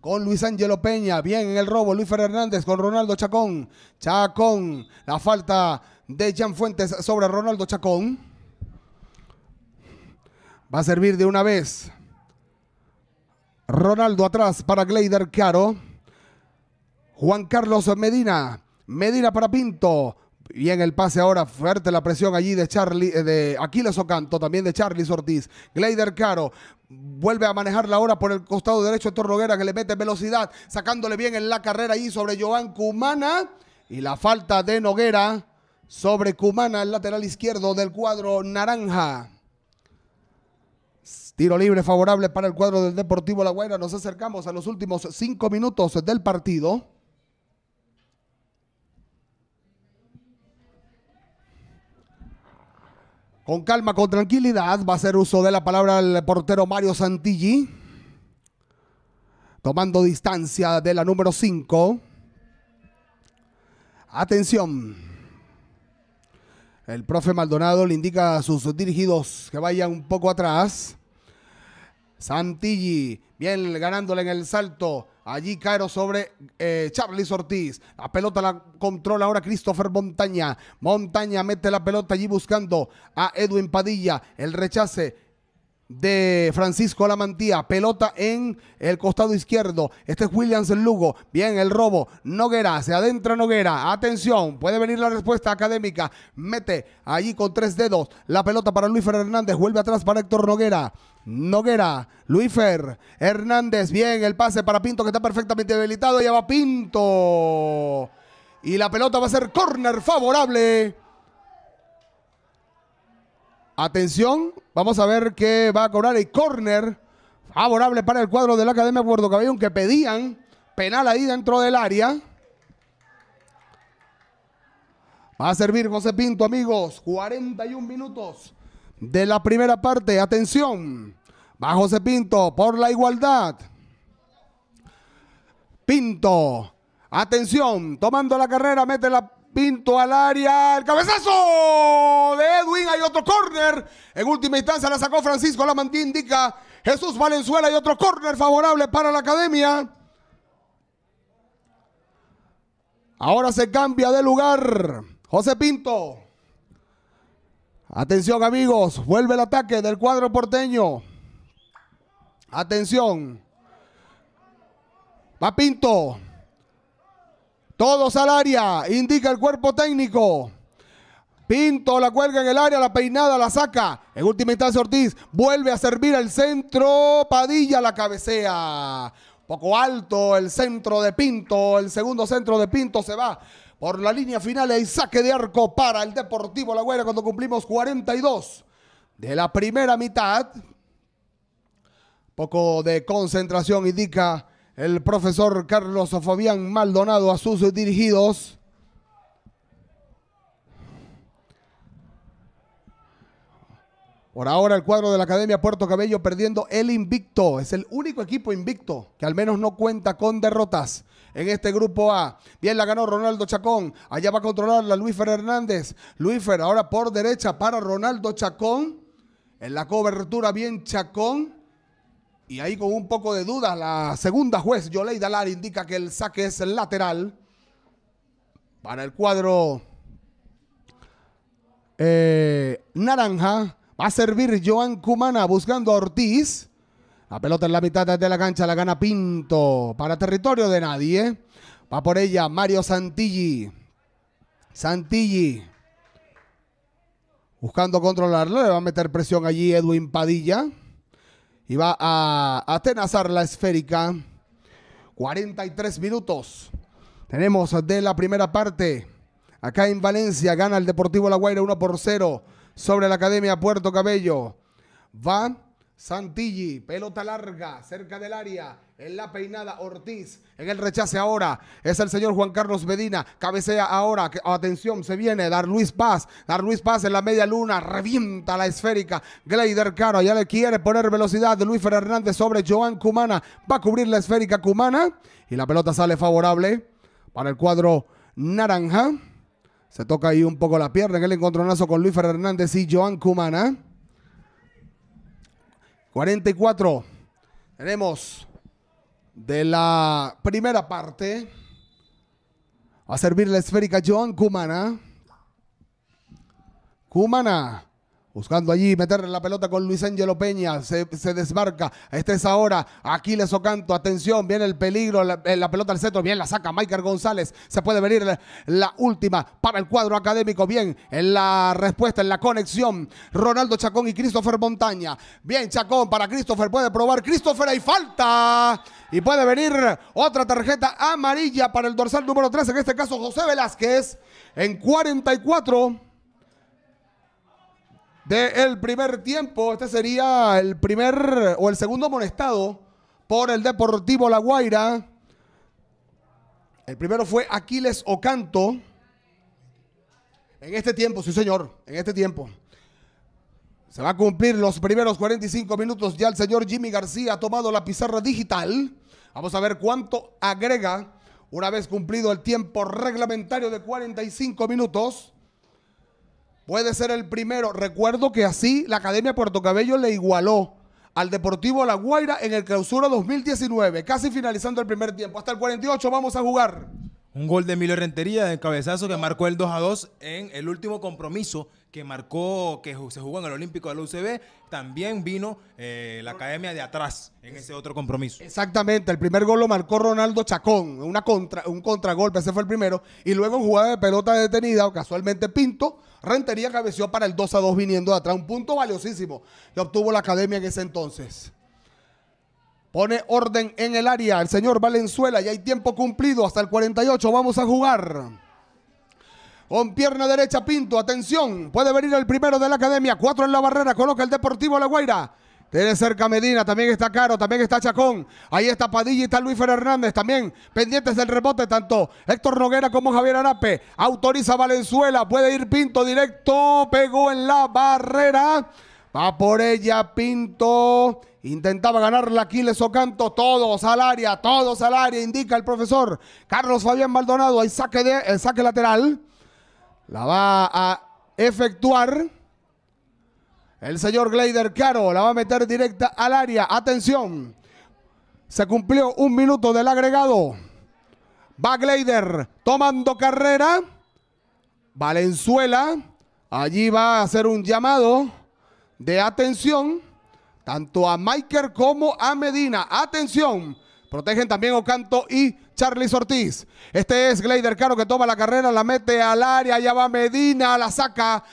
con Luis Angelo Peña. Bien en el robo, Luis Fernández con Ronaldo Chacón. Chacón, la falta de Jan Fuentes sobre Ronaldo Chacón. Va a servir de una vez. Ronaldo atrás para Gleider Caro. Juan Carlos Medina. Medina para Pinto. Bien el pase ahora, fuerte la presión allí de Charlie, eh, de Aquiles Ocanto, también de Charlie Ortiz. Glider Caro vuelve a manejar la por el costado derecho de Noguera, que le mete velocidad, sacándole bien en la carrera allí sobre Joan Cumana. Y la falta de Noguera sobre Cumana, el lateral izquierdo del cuadro naranja. Tiro libre favorable para el cuadro del Deportivo La Guaira. Nos acercamos a los últimos cinco minutos del partido. Con calma, con tranquilidad, va a hacer uso de la palabra el portero Mario Santilli. Tomando distancia de la número 5. Atención. El profe Maldonado le indica a sus dirigidos que vayan un poco atrás. Santilli, bien ganándole en el salto. Allí Cairo sobre eh, Ortiz. La pelota la controla ahora Christopher Montaña. Montaña mete la pelota allí buscando a Edwin Padilla. El rechace de Francisco Lamantía. Pelota en el costado izquierdo. Este es Williams el Lugo. Bien, el robo. Noguera, se adentra Noguera. Atención, puede venir la respuesta académica. Mete allí con tres dedos la pelota para Luis Fernández. Vuelve atrás para Héctor Noguera. Noguera, Luifer, Hernández. Bien, el pase para Pinto que está perfectamente debilitado Ya va Pinto. Y la pelota va a ser corner favorable Atención, vamos a ver qué va a cobrar el córner favorable para el cuadro de la Academia Puerto Cabellón que pedían penal ahí dentro del área. Va a servir José Pinto, amigos. 41 minutos de la primera parte. Atención. Va José Pinto por la igualdad. Pinto. Atención. Tomando la carrera, mete la Pinto al área, el cabezazo de Edwin, hay otro corner En última instancia la sacó Francisco la Mantí indica Jesús Valenzuela hay otro corner favorable para la academia. Ahora se cambia de lugar. José Pinto. Atención amigos, vuelve el ataque del cuadro porteño. Atención. Va Pinto. Todos al área, indica el cuerpo técnico. Pinto la cuelga en el área, la peinada, la saca. En última instancia Ortiz vuelve a servir al centro. Padilla la cabecea. Poco alto el centro de Pinto. El segundo centro de Pinto se va por la línea final. Hay saque de arco para el Deportivo La Guaira cuando cumplimos 42 de la primera mitad. Poco de concentración indica el profesor Carlos Fabián Maldonado a sus dirigidos. Por ahora el cuadro de la Academia Puerto Cabello perdiendo el invicto. Es el único equipo invicto que al menos no cuenta con derrotas en este grupo A. Bien la ganó Ronaldo Chacón. Allá va a controlar la Luífer Hernández. Luisfer ahora por derecha para Ronaldo Chacón. En la cobertura bien Chacón. Y ahí con un poco de duda, la segunda juez, Yolei Dalar, indica que el saque es lateral para el cuadro eh, naranja. Va a servir Joan Cumana buscando a Ortiz. La pelota en la mitad de la cancha la gana Pinto para territorio de nadie. Va por ella Mario Santilli. Santilli buscando controlarlo. Le va a meter presión allí Edwin Padilla y va a atenazar la esférica. 43 minutos. Tenemos de la primera parte. Acá en Valencia gana el Deportivo La Guaira 1 por 0 sobre la Academia Puerto Cabello. Va Santilli, pelota larga, cerca del área, en la peinada, Ortiz, en el rechace ahora, es el señor Juan Carlos Medina, cabecea ahora, atención, se viene, Dar Luis Paz, Dar Luis Paz en la media luna, revienta la esférica, Gleider Caro, ya le quiere poner velocidad de Luis Fernández sobre Joan Cumana, va a cubrir la esférica Cumana, y la pelota sale favorable para el cuadro naranja, se toca ahí un poco la pierna en el encontronazo con Luis Fernández y Joan Cumana, 44. Tenemos de la primera parte. Va a servir la esférica John Cumana. Cumana Buscando allí meter la pelota con Luis Angelo Peña. Se, desmarca. Esta es ahora. Aquiles Ocanto. Atención. Viene el peligro. La, eh, pelota al centro. Bien la saca Michael González. Se puede venir la, última para el cuadro académico. Bien en la respuesta, en la conexión. Ronaldo Chacón y Christopher Montaña. Bien Chacón para Christopher. Puede probar. Christopher hay falta. Y puede venir otra tarjeta amarilla para el dorsal número 13. En este caso José Velázquez. En 44. De el primer tiempo. Este sería el primer o el segundo amonestado por el Deportivo La Guaira. El primero fue Aquiles Ocanto. En este tiempo, sí señor, en este tiempo. Se va a cumplir los primeros 45 minutos. Ya el señor Jimmy García ha tomado la pizarra digital. Vamos a ver cuánto agrega una vez cumplido el tiempo reglamentario de 45 minutos. Puede ser el primero. Recuerdo que así la Academia Puerto Cabello le igualó al Deportivo La Guaira en el clausura 2019, casi finalizando el primer tiempo. Hasta el 48 vamos a jugar. Un gol de Emilio Rentería de cabezazo que marcó el 2 a 2 en el último compromiso que marcó, que se jugó en el Olímpico de la UCB. También vino eh, la academia de atrás en ese otro compromiso. Exactamente, el primer gol lo marcó Ronaldo Chacón, una contra, un contragolpe, ese fue el primero. Y luego en jugada de pelota detenida, casualmente Pinto, Rentería cabeció para el 2 a 2 viniendo de atrás. Un punto valiosísimo que obtuvo la academia en ese entonces. Pone orden en el área el señor Valenzuela. Ya hay tiempo cumplido hasta el 48. Vamos a jugar. Con pierna derecha Pinto. Atención. Puede venir el primero de la academia. Cuatro en la barrera. Coloca el Deportivo La Guaira. Tiene cerca Medina, también está Caro, también está Chacón. Ahí está Padilla y está Luis Fernández también. Pendientes del rebote tanto Héctor Noguera como Javier Arape. Autoriza Valenzuela, puede ir Pinto directo, pegó en la barrera. Va por ella Pinto. Intentaba ganarla Aquiles Ocanto. Todos al área, todos al área, indica el profesor Carlos Fabián Maldonado. Hay saque, de, el saque lateral. La va a efectuar el señor Gleider Caro. La va a meter directa al área. Atención. Se cumplió un minuto del agregado. Va Gleider tomando carrera. Valenzuela. Allí va a hacer un llamado de atención tanto a Michael como a Medina. Atención, protegen también Ocanto y Charlie Ortiz. Este es Gleider Caro que toma la carrera, la mete al área, ya va Medina, la saca.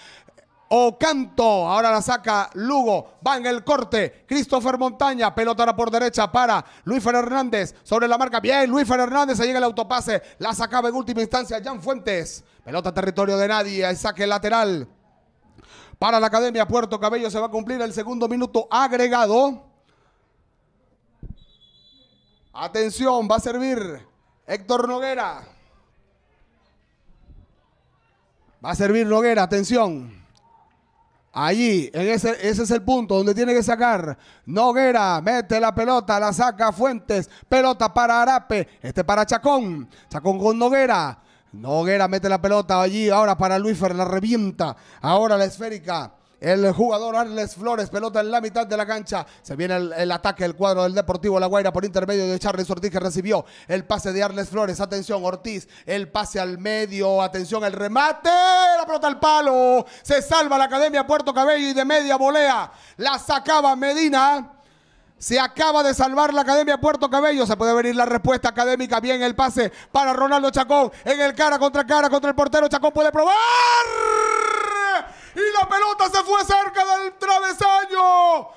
Ocanto, ahora la saca Lugo, va en el corte, Christopher Montaña, pelota ahora por derecha para Luis Hernández, sobre la marca, bien, Luis Hernández, ahí llega el autopase, la sacaba en última instancia Jan Fuentes, pelota territorio de nadie, el saque lateral, para la Academia Puerto Cabello se va a cumplir el segundo minuto agregado. Atención, va a servir Héctor Noguera. Va a servir Noguera, atención. Allí, ese, ese es el punto donde tiene que sacar Noguera, mete la pelota, la saca Fuentes, pelota para Arape, este para Chacón, Chacón con Noguera, Noguera mete la pelota allí. Ahora para Fer, la revienta. Ahora la esférica. El jugador Arles Flores, pelota en la mitad de la cancha. Se viene el, ataque, del cuadro del Deportivo La Guaira por intermedio de Charles Ortiz que recibió el pase de Arles Flores. Atención, Ortiz, el pase al medio. Atención, el remate. La pelota al palo. Se salva la Academia Puerto Cabello y de media volea. La sacaba Medina. Se acaba de salvar la Academia Puerto Cabello. Se puede venir la respuesta académica. Bien el pase para Ronaldo Chacón. En el cara contra cara contra el portero. Chacón puede probar. Y la pelota se fue cerca del travesaño.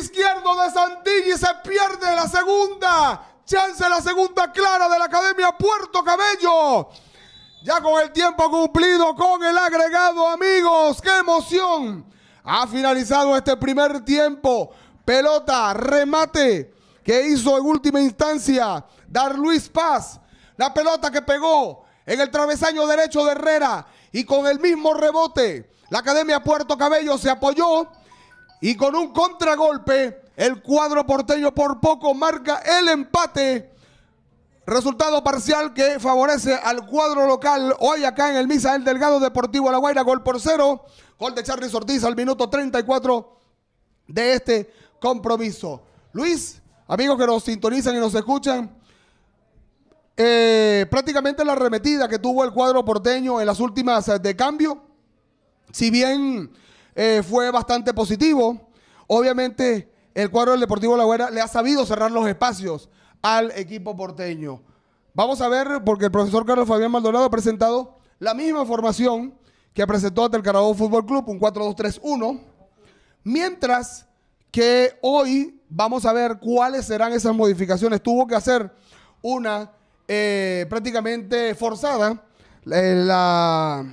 Izquierdo de Santilli se pierde la segunda. Chance la segunda clara de la Academia Puerto Cabello. Ya con el tiempo cumplido con el agregado, amigos. ¡Qué emoción! Ha finalizado este primer tiempo. Pelota, remate que hizo en última instancia Dar Luis Paz. La pelota que pegó en el travesaño derecho de Herrera y con el mismo rebote, la Academia Puerto Cabello se apoyó y con un contragolpe, el cuadro porteño por poco marca el empate. Resultado parcial que favorece al cuadro local hoy acá en el Misael Delgado Deportivo La Guaira, gol por cero. Gol de Charly Ortiz al minuto 34 de este compromiso. Luis, amigos que nos sintonizan y nos escuchan, eh, prácticamente la arremetida que tuvo el cuadro porteño en las últimas eh, de cambio, si bien eh, fue bastante positivo, obviamente el cuadro del Deportivo La Guerra le ha sabido cerrar los espacios al equipo porteño. Vamos a ver, porque el profesor Carlos Fabián Maldonado ha presentado la misma formación que presentó ante el Carabobo Fútbol Club, un 4-2-3-1, mientras que hoy vamos a ver cuáles serán esas modificaciones. Tuvo que hacer una eh, prácticamente forzada, eh, la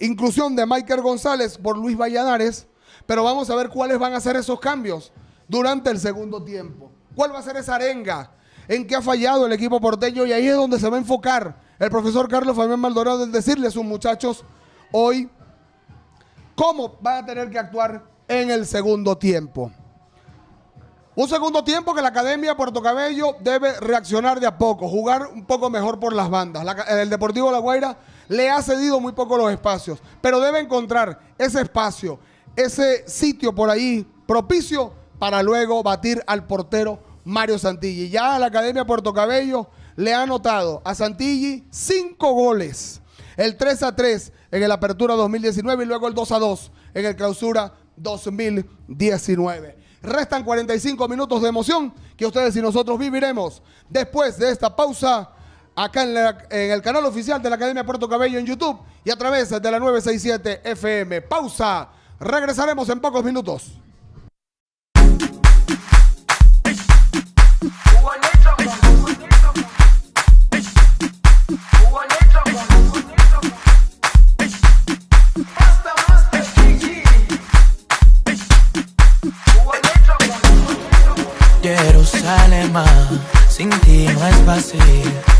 inclusión de Michael González por Luis Valladares, pero vamos a ver cuáles van a ser esos cambios durante el segundo tiempo. ¿Cuál va a ser esa arenga? ¿En qué ha fallado el equipo porteño? Y ahí es donde se va a enfocar el profesor Carlos Fabián Maldonado en decirle a sus muchachos hoy cómo van a tener que actuar en el segundo tiempo. Un segundo tiempo que la Academia Puerto Cabello debe reaccionar de a poco, jugar un poco mejor por las bandas. el Deportivo La Guaira le ha cedido muy poco los espacios, pero debe encontrar ese espacio, ese sitio por ahí propicio para luego batir al portero Mario Santilli. Ya la Academia Puerto Cabello le ha anotado a Santilli cinco goles. El 3 a 3 en el Apertura 2019 y luego el 2 a 2 en el Clausura 2019. Restan 45 minutos de emoción que ustedes y nosotros viviremos después de esta pausa acá en, el canal oficial de la Academia Puerto Cabello en YouTube y a través de la 967 FM. Pausa. Regresaremos en pocos minutos. see.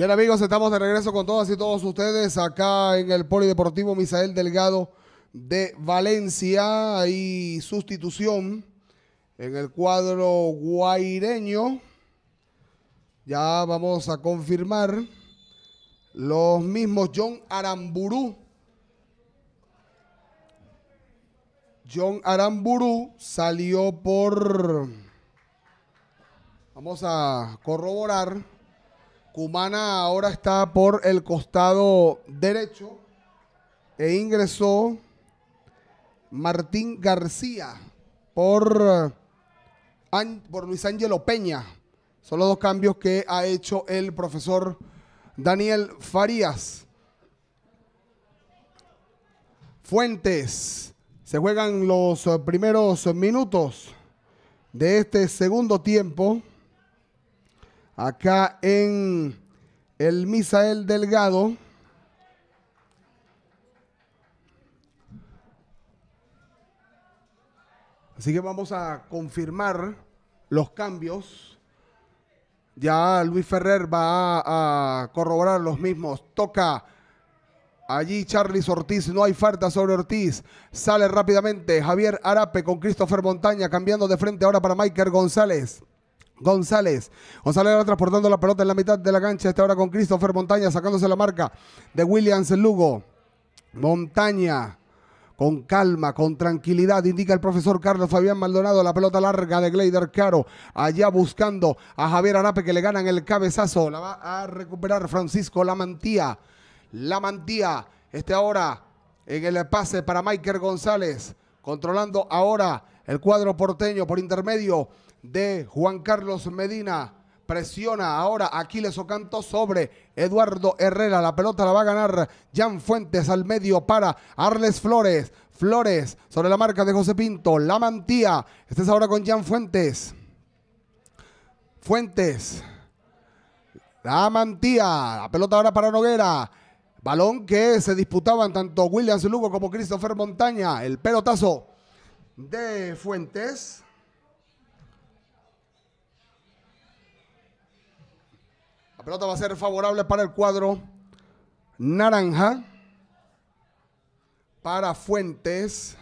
Bien amigos, estamos de regreso con todas y todos ustedes acá en el Polideportivo Misael Delgado de Valencia. Hay sustitución en el cuadro guaireño. Ya vamos a confirmar los mismos John Aramburu. John Aramburu salió por... Vamos a corroborar Cumana ahora está por el costado derecho e ingresó Martín García por, por Luis Ángelo Peña. Son los dos cambios que ha hecho el profesor Daniel Farías. Fuentes. Se juegan los primeros minutos de este segundo tiempo acá en el Misael Delgado. Así que vamos a confirmar los cambios. Ya Luis Ferrer va a, corroborar los mismos. Toca Allí Charles Ortiz, no hay falta sobre Ortiz. Sale rápidamente Javier Arape con Christopher Montaña, cambiando de frente ahora para Michael González. González. González va transportando la pelota en la mitad de la cancha. Está ahora con Christopher Montaña sacándose la marca de Williams Lugo. Montaña con calma, con tranquilidad, indica el profesor Carlos Fabián Maldonado, la pelota larga de Gleider Caro, allá buscando a Javier Arape que le ganan el cabezazo, la va a recuperar Francisco Lamantía, Lamantía, este ahora en el pase para Michael González, controlando ahora el cuadro porteño por intermedio de Juan Carlos Medina. Presiona ahora Aquiles Ocanto sobre Eduardo Herrera. La pelota la va a ganar Jan Fuentes al medio para Arles Flores. Flores sobre la marca de José Pinto. La mantía. Este ahora con Jan Fuentes. Fuentes. La mantía. La pelota ahora para Noguera. Balón que se disputaban tanto Williams Lugo como Christopher Montaña. El pelotazo de Fuentes. pelota va a ser favorable para el cuadro naranja. Para Fuentes.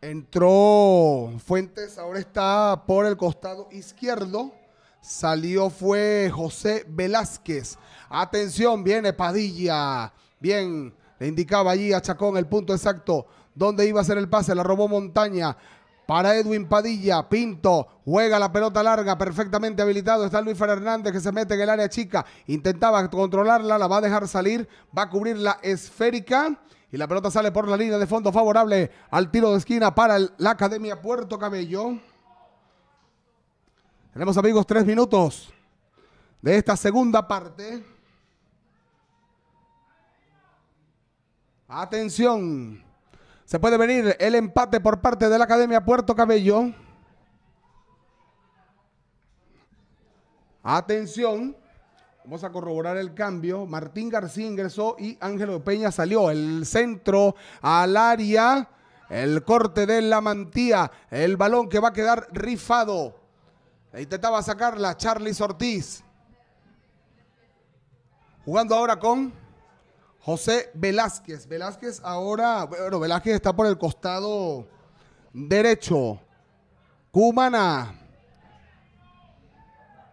Entró Fuentes, ahora está por el costado izquierdo. Salió fue José Velázquez. Atención, viene Padilla. Bien, le indicaba allí a Chacón el punto exacto donde iba a ser el pase. La robó Montaña para Edwin Padilla. Pinto juega la pelota larga, perfectamente habilitado. Está Luis Fernández que se mete en el área chica. Intentaba controlarla, la va a dejar salir, va a cubrir la esférica. Y la pelota sale por la línea de fondo favorable al tiro de esquina para la Academia Puerto Cabello. Tenemos amigos tres minutos de esta segunda parte. Atención. Se puede venir el empate por parte de la Academia Puerto Cabello. Atención. Vamos a corroborar el cambio. Martín García ingresó y Ángelo Peña salió. El centro al área. El corte de la mantía. El balón que va a quedar rifado. intentaba sacarla Charlie Ortiz. Jugando ahora con José Velázquez. Velázquez ahora, bueno, Velázquez está por el costado derecho. Cumana.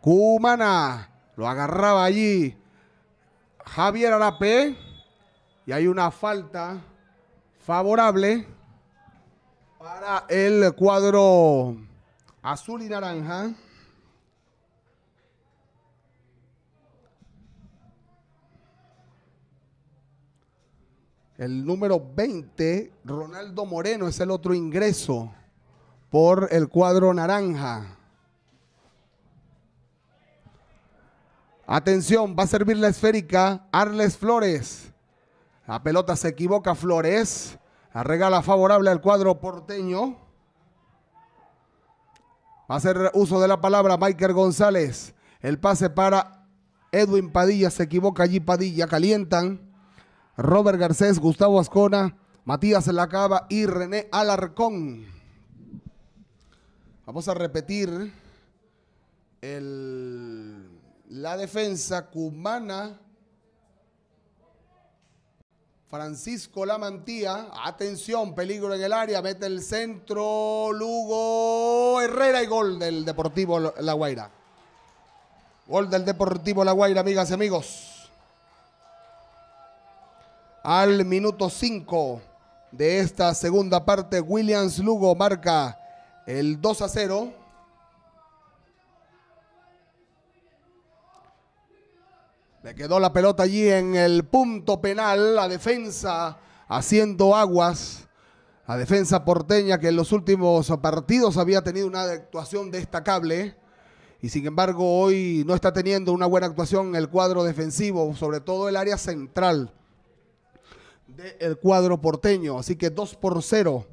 Cumana. Lo agarraba allí. Javier Arape Y hay una falta favorable para el cuadro azul y naranja. El número 20, Ronaldo Moreno, es el otro ingreso por el cuadro naranja. Atención, va a servir la esférica Arles Flores. La pelota se equivoca Flores. La regala favorable al cuadro porteño. Va a hacer uso de la palabra Michael González. El pase para Edwin Padilla. Se equivoca allí Padilla. Calientan. Robert Garcés, Gustavo Ascona, Matías Lacaba y René Alarcón. Vamos a repetir la defensa cubana. Francisco Lamantía, atención, peligro en el área, mete el centro, Lugo, Herrera y gol del Deportivo La Guaira. Gol del Deportivo La Guaira, amigas y amigos. Al minuto 5 de esta segunda parte, Williams Lugo marca el 2 a 0. Le quedó la pelota allí en el punto penal, la defensa haciendo aguas. La defensa porteña que en los últimos partidos había tenido una actuación destacable y sin embargo hoy no está teniendo una buena actuación en el cuadro defensivo, sobre todo el área central. El cuadro porteño. Así que 2 por 0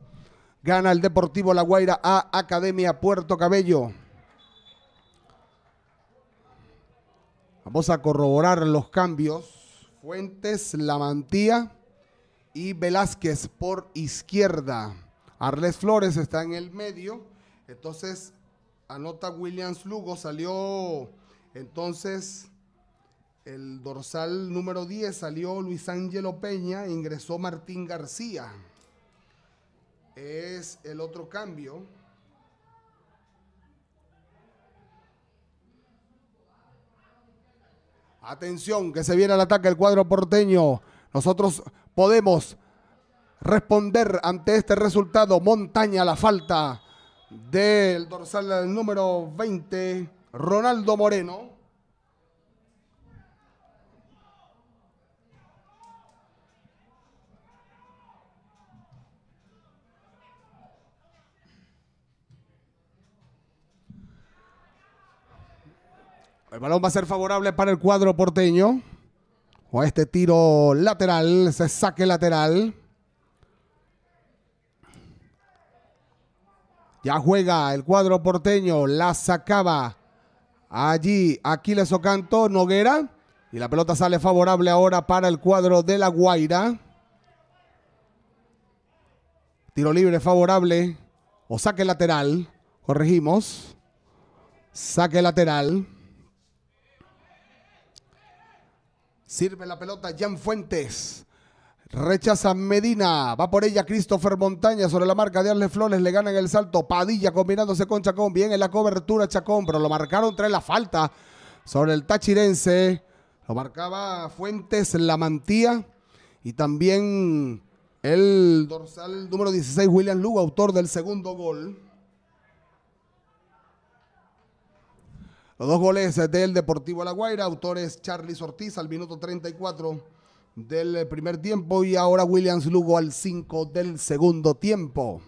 gana el Deportivo La Guaira a Academia Puerto Cabello. Vamos a corroborar los cambios. Fuentes, Lamantía y Velázquez por izquierda. Arles Flores está en el medio. Entonces, anota Williams Lugo. Salió entonces el dorsal número 10 salió Luis Ángelo Peña, ingresó Martín García. Es el otro cambio. Atención, que se viene al ataque el cuadro porteño. Nosotros podemos responder ante este resultado. Montaña la falta del dorsal número 20, Ronaldo Moreno. El balón va a ser favorable para el cuadro porteño. O este tiro lateral, se saque lateral. Ya juega el cuadro porteño, la sacaba allí Aquiles Ocanto, Noguera. Y la pelota sale favorable ahora para el cuadro de La Guaira. Tiro libre favorable o saque lateral. Corregimos. Saque lateral. Sirve la pelota Jan Fuentes. Rechaza Medina. Va por ella Christopher Montaña sobre la marca de Arles Flores. Le gana en el salto. Padilla combinándose con Chacón. Bien en la cobertura Chacón, pero lo marcaron tres la falta sobre el Tachirense. Lo marcaba Fuentes en la mantía. Y también el dorsal número 16, William Lugo, autor del segundo gol. Los dos goles del Deportivo La Guaira, autores Charlie Ortiz al minuto 34 del primer tiempo y ahora Williams Lugo al 5 del segundo tiempo.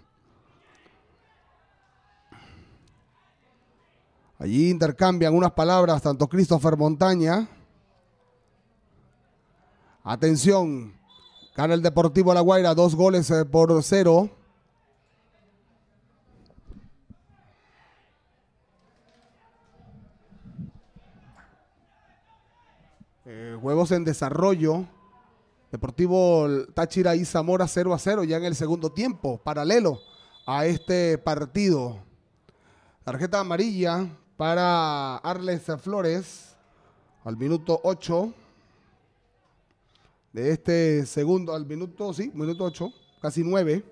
Allí intercambian unas palabras tanto Christopher Montaña. Atención, gana el Deportivo La Guaira, dos goles eh, por cero. juegos en desarrollo. Deportivo Táchira y Zamora 0 a 0 ya en el segundo tiempo, paralelo a este partido. Tarjeta amarilla para Arles Flores al minuto 8 de este segundo, al minuto, sí, minuto 8, casi 9.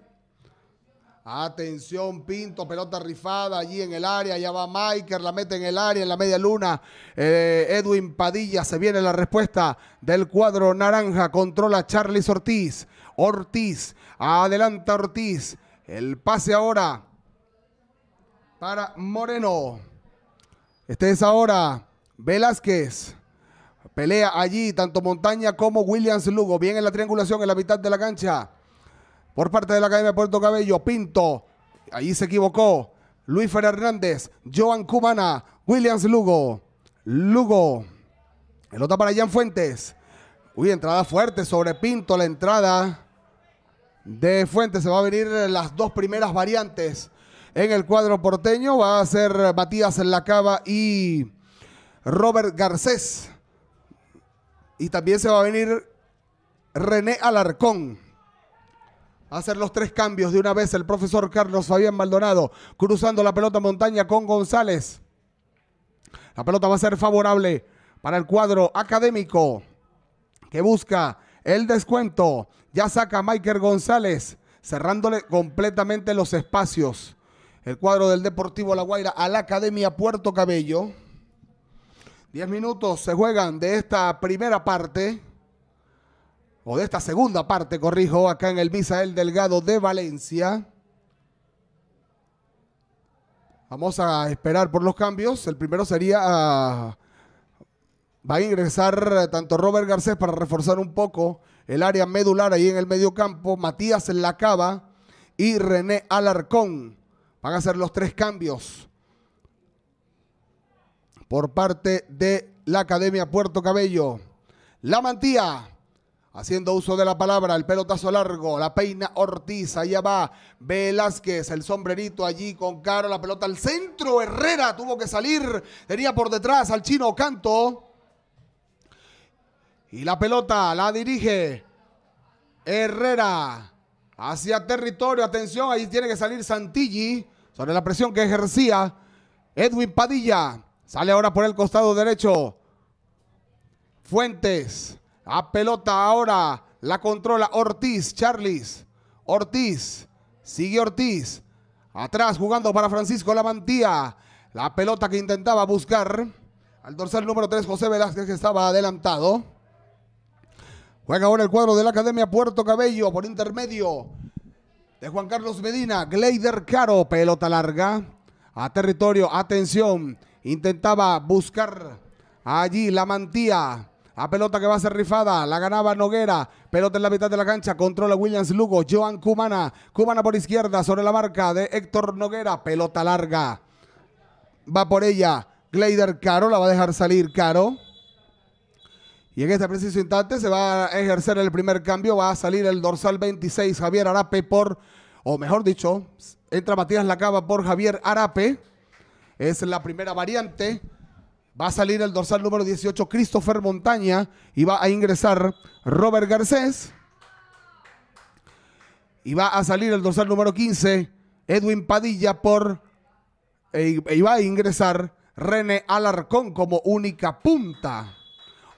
Atención, Pinto, pelota rifada allí en el área. Ya va Maiker, la mete en el área, en la media luna. Eh, Edwin Padilla, se viene la respuesta del cuadro naranja. Controla Charles Ortiz. Ortiz, adelanta Ortiz. El pase ahora para Moreno. Este es ahora Velázquez. Pelea allí tanto Montaña como Williams Lugo. Bien en la triangulación en la mitad de la cancha por parte de la Academia de Puerto Cabello, Pinto, ahí se equivocó, Luis Fer Hernández, Joan Cumana, Williams Lugo, Lugo, pelota para Jan Fuentes, uy, entrada fuerte sobre Pinto, la entrada de Fuentes, se va a venir las dos primeras variantes en el cuadro porteño, va a ser Matías cava y Robert Garcés, y también se va a venir René Alarcón. Hacer los tres cambios de una vez el profesor Carlos Fabián Maldonado, cruzando la pelota montaña con González. La pelota va a ser favorable para el cuadro académico que busca el descuento. Ya saca Michael González, cerrándole completamente los espacios. El cuadro del Deportivo La Guaira a la Academia Puerto Cabello. Diez minutos se juegan de esta primera parte o de esta segunda parte, corrijo, acá en el Misael Delgado de Valencia. Vamos a esperar por los cambios. El primero sería... Ah, va a ingresar tanto Robert Garcés para reforzar un poco el área medular ahí en el medio campo. Matías cava. y René Alarcón. Van a ser los tres cambios por parte de la Academia Puerto Cabello. La Mantía Haciendo uso de la palabra, el pelotazo largo, la peina Ortiz, allá va Velázquez, el sombrerito allí con Caro, la pelota al centro, Herrera tuvo que salir, tenía por detrás al chino Canto. Y la pelota la dirige Herrera hacia territorio, atención, ahí tiene que salir Santilli sobre la presión que ejercía Edwin Padilla. Sale ahora por el costado derecho. Fuentes. A pelota ahora. La controla Ortiz, Charles, Ortiz. Sigue Ortiz. Atrás jugando para Francisco Lamantía. La pelota que intentaba buscar. Al dorsal número 3, José Velázquez, que estaba adelantado. Juega ahora el cuadro de la Academia Puerto Cabello por intermedio de Juan Carlos Medina. Gleider Caro, pelota larga. A territorio, atención. Intentaba buscar allí la mantía. A pelota que va a ser rifada. La ganaba Noguera. Pelota en la mitad de la cancha. Controla Williams Lugo. Joan Cumana. Cumana por izquierda sobre la marca de Héctor Noguera. Pelota larga. Va por ella. Glader Caro. La va a dejar salir Caro. Y en este preciso instante se va a ejercer el primer cambio. Va a salir el dorsal 26 Javier Arape por, o mejor dicho, entra Matías Lacaba por Javier Arape. Es la primera variante. Va a salir el dorsal número 18, Christopher Montaña, y va a ingresar Robert Garcés. Y va a salir el dorsal número 15, Edwin Padilla, por. E, y va a ingresar René Alarcón como única punta.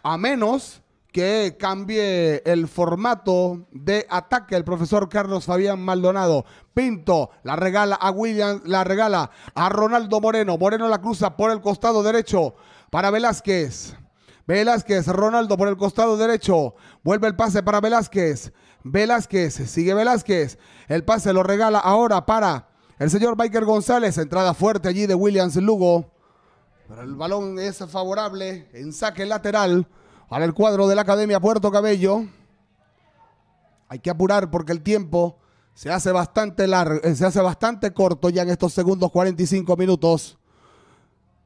A menos que cambie el formato de ataque el profesor Carlos Fabián Maldonado. Pinto la regala a Williams, la regala a Ronaldo Moreno. Moreno la cruza por el costado derecho para Velázquez. Velázquez, Ronaldo por el costado derecho. Vuelve el pase para Velázquez. Velázquez, sigue Velázquez. El pase lo regala ahora para el señor Biker González. Entrada fuerte allí de Williams Lugo. Pero el balón es favorable en saque lateral para el cuadro de la Academia Puerto Cabello. Hay que apurar porque el tiempo se hace bastante largo, eh, se hace bastante corto ya en estos segundos 45 minutos.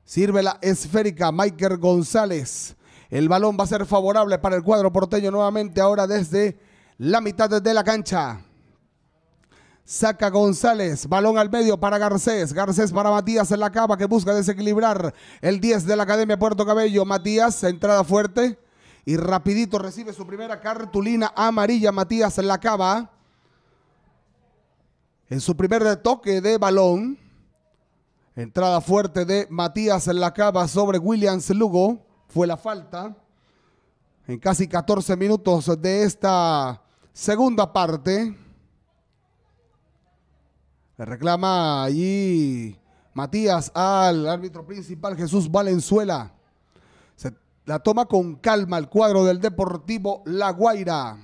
Sirve la esférica Michael González. El balón va a ser favorable para el cuadro porteño nuevamente ahora desde la mitad de la cancha. Saca González, balón al medio para Garcés, Garcés para Matías en la cava que busca desequilibrar el 10 de la Academia Puerto Cabello. Matías, entrada fuerte, y rapidito recibe su primera cartulina amarilla Matías en la cava. En su primer toque de balón, entrada fuerte de Matías en la cava sobre Williams Lugo, fue la falta. En casi 14 minutos de esta segunda parte, le reclama allí Matías al árbitro principal Jesús Valenzuela. La toma con calma el cuadro del Deportivo La Guaira.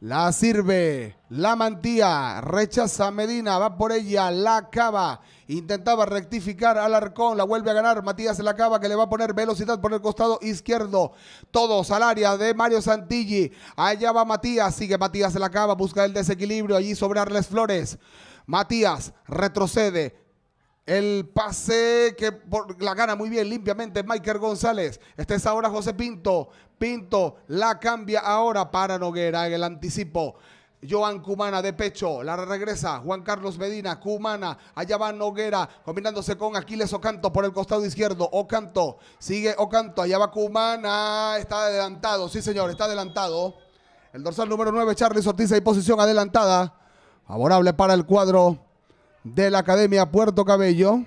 La sirve, la mantía, rechaza Medina, va por ella, la cava Intentaba rectificar al arcón, la vuelve a ganar. Matías la cava que le va a poner velocidad por el costado izquierdo. Todos al área de Mario Santilli. Allá va Matías, sigue Matías la cava. busca el desequilibrio allí sobre Arles Flores. Matías retrocede, el pase que por, la gana muy bien, limpiamente, Michael González. Este es ahora José Pinto. Pinto la cambia ahora para Noguera en el anticipo. Joan Cumana de pecho, la regresa Juan Carlos Medina, Cumana, allá va Noguera, combinándose con Aquiles Ocanto por el costado izquierdo, Ocanto, sigue Ocanto, allá va Cumana, está adelantado, sí señor, está adelantado. El dorsal número 9, Charles Ortiz, y posición adelantada, favorable para el cuadro de la Academia Puerto Cabello.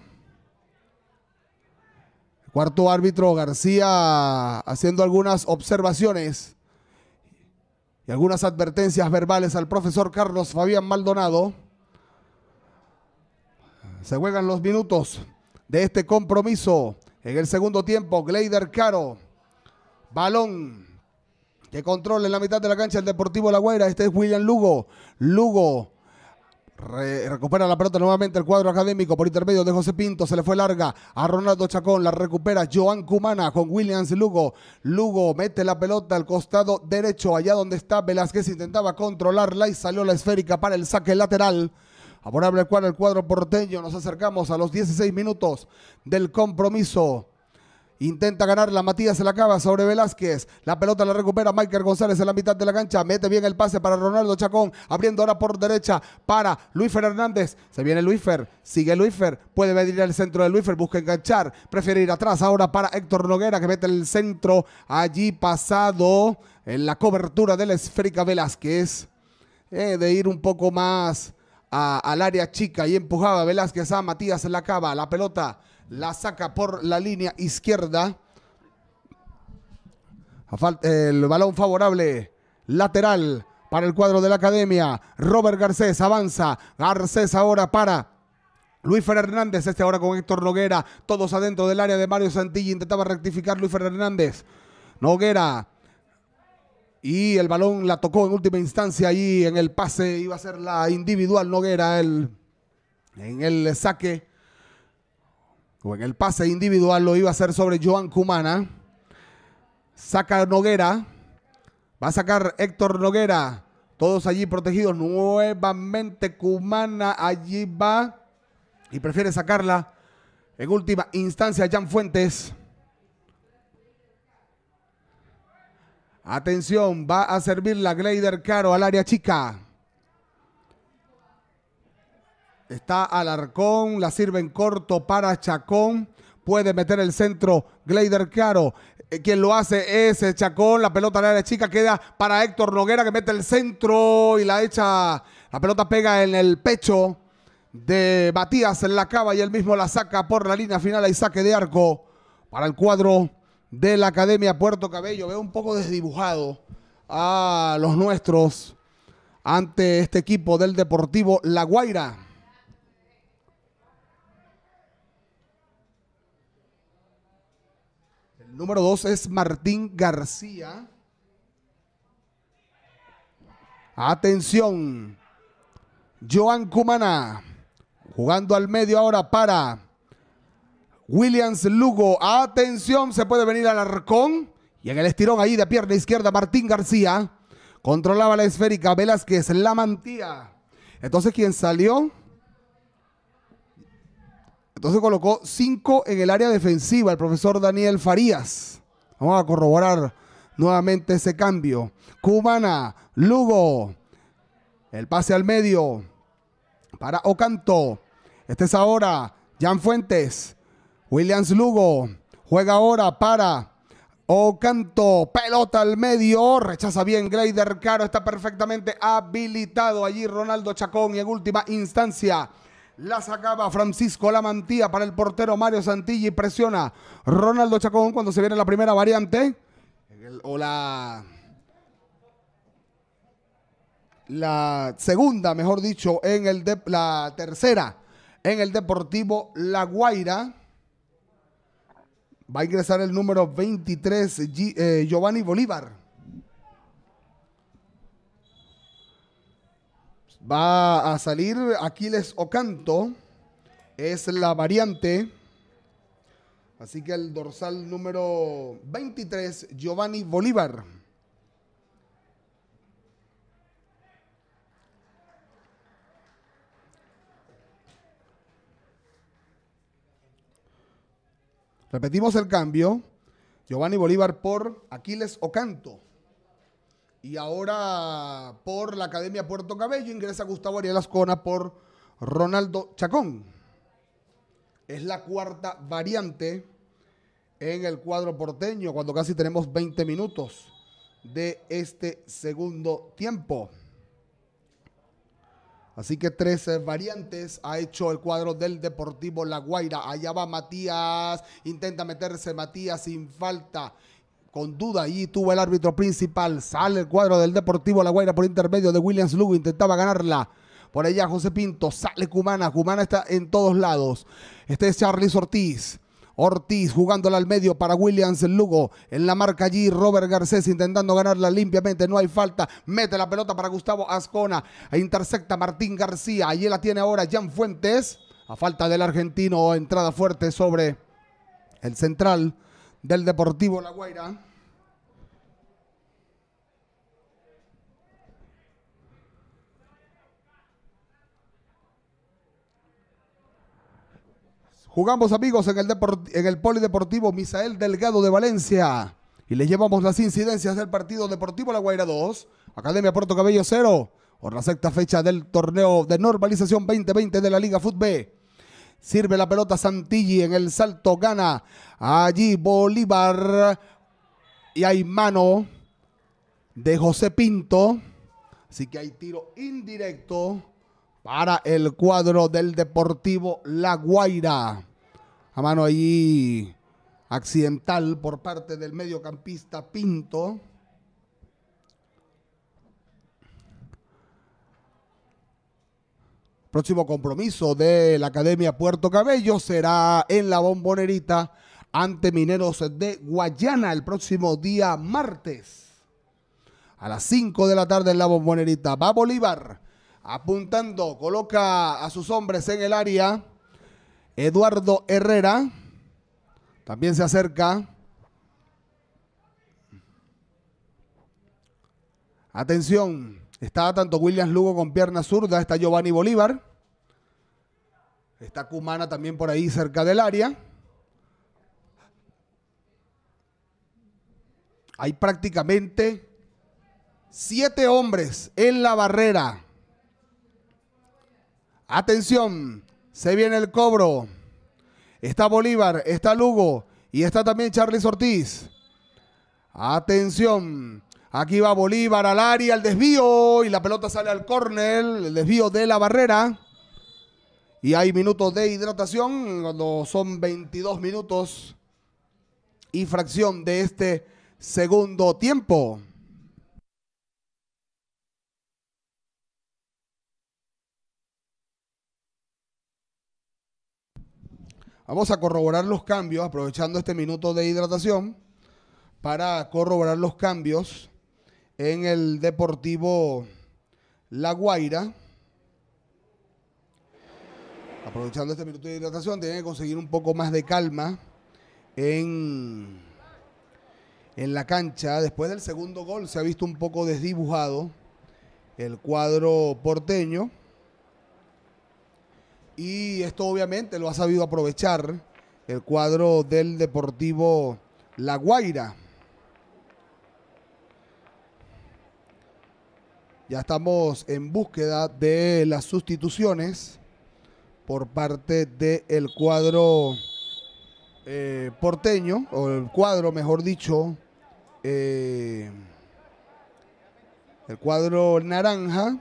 Cuarto árbitro García haciendo algunas observaciones y algunas advertencias verbales al profesor Carlos Fabián Maldonado. Se juegan los minutos de este compromiso. En el segundo tiempo, Gleider Caro. Balón que controla en la mitad de la cancha el Deportivo La Guaira. Este es William Lugo. Lugo recupera la pelota nuevamente el cuadro académico por intermedio de José Pinto. Se le fue larga a Ronaldo Chacón. La recupera Joan Cumana con Williams Lugo. Lugo mete la pelota al costado derecho, allá donde está Velázquez. Intentaba controlarla y salió la esférica para el saque lateral. Favorable el el cuadro porteño. Nos acercamos a los 16 minutos del compromiso. Intenta ganarla Matías se la acaba sobre Velázquez. La pelota la recupera Michael González en la mitad de la cancha. Mete bien el pase para Ronaldo Chacón. Abriendo ahora por derecha para Luisfer Hernández. Se viene Luisfer. Sigue Luisfer. Puede venir al centro de Luisfer. Busca enganchar. Prefiere ir atrás ahora para Héctor Noguera que mete el centro. Allí pasado en la cobertura de la esférica Velázquez. de ir un poco más al área chica y empujaba Velázquez a Matías la cava, La pelota la saca por la línea izquierda. El balón favorable. Lateral para el cuadro de la academia. Robert Garcés avanza. Garcés ahora para Luis Fernández. este ahora con Héctor Noguera, todos adentro del área de Mario Santilli, intentaba rectificar Luis Fernández. Noguera. Y el balón la tocó en última instancia allí en el pase, iba a ser la individual Noguera en el saque en el pase individual lo iba a hacer sobre Joan Cumana. Saca Noguera. Va a sacar Héctor Noguera. Todos allí protegidos. Nuevamente Cumana allí va. Y prefiere sacarla. En última instancia, Jan Fuentes. Atención, va a servir la glider Caro al área chica. Está Alarcón, la sirve en corto para Chacón. Puede meter el centro Gleider Caro. Eh, quien lo hace es eh, Chacón. La pelota a la chica queda para Héctor Noguera que mete el centro y la echa. La pelota pega en el pecho de Matías en la cava y él mismo la saca por la línea final y saque de arco para el cuadro de la Academia Puerto Cabello. Veo un poco desdibujado a los nuestros ante este equipo del Deportivo La Guaira. Número dos es Martín García. Atención. Joan Cumana. Jugando al medio ahora para Williams Lugo. Atención, se puede venir al arcón. Y en el estirón ahí de pierna izquierda, Martín García. Controlaba la esférica. Velázquez la mantía. Entonces, ¿quién salió entonces colocó cinco en el área defensiva el profesor Daniel Farías. Vamos a corroborar nuevamente ese cambio. Cubana, Lugo. El pase al medio para Ocanto. Este es ahora Jan Fuentes. Williams Lugo juega ahora para Ocanto. Pelota al medio. Rechaza bien Grader Caro. Está perfectamente habilitado allí Ronaldo Chacón. Y en última instancia. La sacaba Francisco Lamantía para el portero Mario Santilli. Presiona Ronaldo Chacón cuando se viene la primera variante. o la segunda, mejor dicho, en el la tercera en el Deportivo La Guaira. Va a ingresar el número 23, eh, Giovanni Bolívar. Va a salir Aquiles Ocanto. Es la variante. Así que el dorsal número 23, Giovanni Bolívar. Repetimos el cambio. Giovanni Bolívar por Aquiles Ocanto. Y ahora por la Academia Puerto Cabello ingresa Gustavo Ariel Ascona por Ronaldo Chacón. Es la cuarta variante en el cuadro porteño cuando casi tenemos 20 minutos de este segundo tiempo. Así que tres eh, variantes ha hecho el cuadro del Deportivo La Guaira. Allá va Matías, intenta meterse Matías sin falta. Con duda allí tuvo el árbitro principal. Sale el cuadro del Deportivo La Guaira por intermedio de Williams Lugo. Intentaba ganarla. Por allá José Pinto. Sale Cumana. Cumana está en todos lados. Este es Charles Ortiz. Ortiz jugándola al medio para Williams Lugo. En la marca allí, Robert Garcés intentando ganarla limpiamente. No hay falta. Mete la pelota para Gustavo Ascona. E intercepta Martín García. Allí la tiene ahora Jan Fuentes. A falta del argentino, entrada fuerte sobre el central del Deportivo La Guaira. Jugamos amigos en el, en el Polideportivo Misael Delgado de Valencia y le llevamos las incidencias del partido Deportivo La Guaira 2, Academia Puerto Cabello 0, por la sexta fecha del torneo de normalización 2020 de la Liga Fútbol. Sirve la pelota Santilli en el salto, gana allí Bolívar. Y hay mano de José Pinto. Así que hay tiro indirecto para el cuadro del Deportivo La Guaira. A mano allí accidental por parte del mediocampista Pinto. Próximo compromiso de la Academia Puerto Cabello será en la Bombonerita ante Mineros de Guayana el próximo día martes a las 5 de la tarde en la Bombonerita. Va Bolívar apuntando, coloca a sus hombres en el área. Eduardo Herrera también se acerca. Atención, Está tanto Williams Lugo con pierna zurda, está Giovanni Bolívar. Está Cumana también por ahí cerca del área. Hay prácticamente siete hombres en la barrera. Atención, se viene el cobro. Está Bolívar, está Lugo y está también Charles Ortiz. Atención, Aquí va Bolívar al área, al desvío y la pelota sale al córner, el desvío de la barrera. Y hay minutos de hidratación cuando son 22 minutos y fracción de este segundo tiempo. Vamos a corroborar los cambios, aprovechando este minuto de hidratación, para corroborar los cambios en el Deportivo La Guaira. Aprovechando este minuto de hidratación, tienen que conseguir un poco más de calma en, en la cancha. Después del segundo gol se ha visto un poco desdibujado el cuadro porteño. Y esto obviamente lo ha sabido aprovechar el cuadro del Deportivo La Guaira. Ya estamos en búsqueda de las sustituciones por parte del cuadro eh, porteño, o el cuadro, mejor dicho, eh, el cuadro naranja.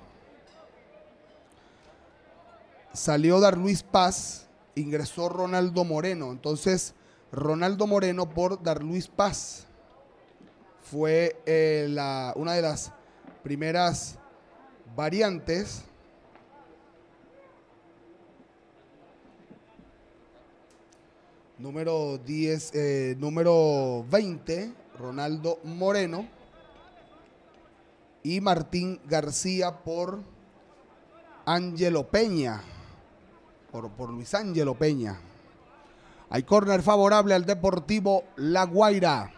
Salió Dar Luis Paz, ingresó Ronaldo Moreno. Entonces, Ronaldo Moreno por Dar Luis Paz. Fue eh, una de las primeras variantes número 10, eh, número 20, Ronaldo Moreno y Martín García por Ángelo Peña, por, Luis Ángelo Peña. Hay corner favorable al Deportivo La Guaira.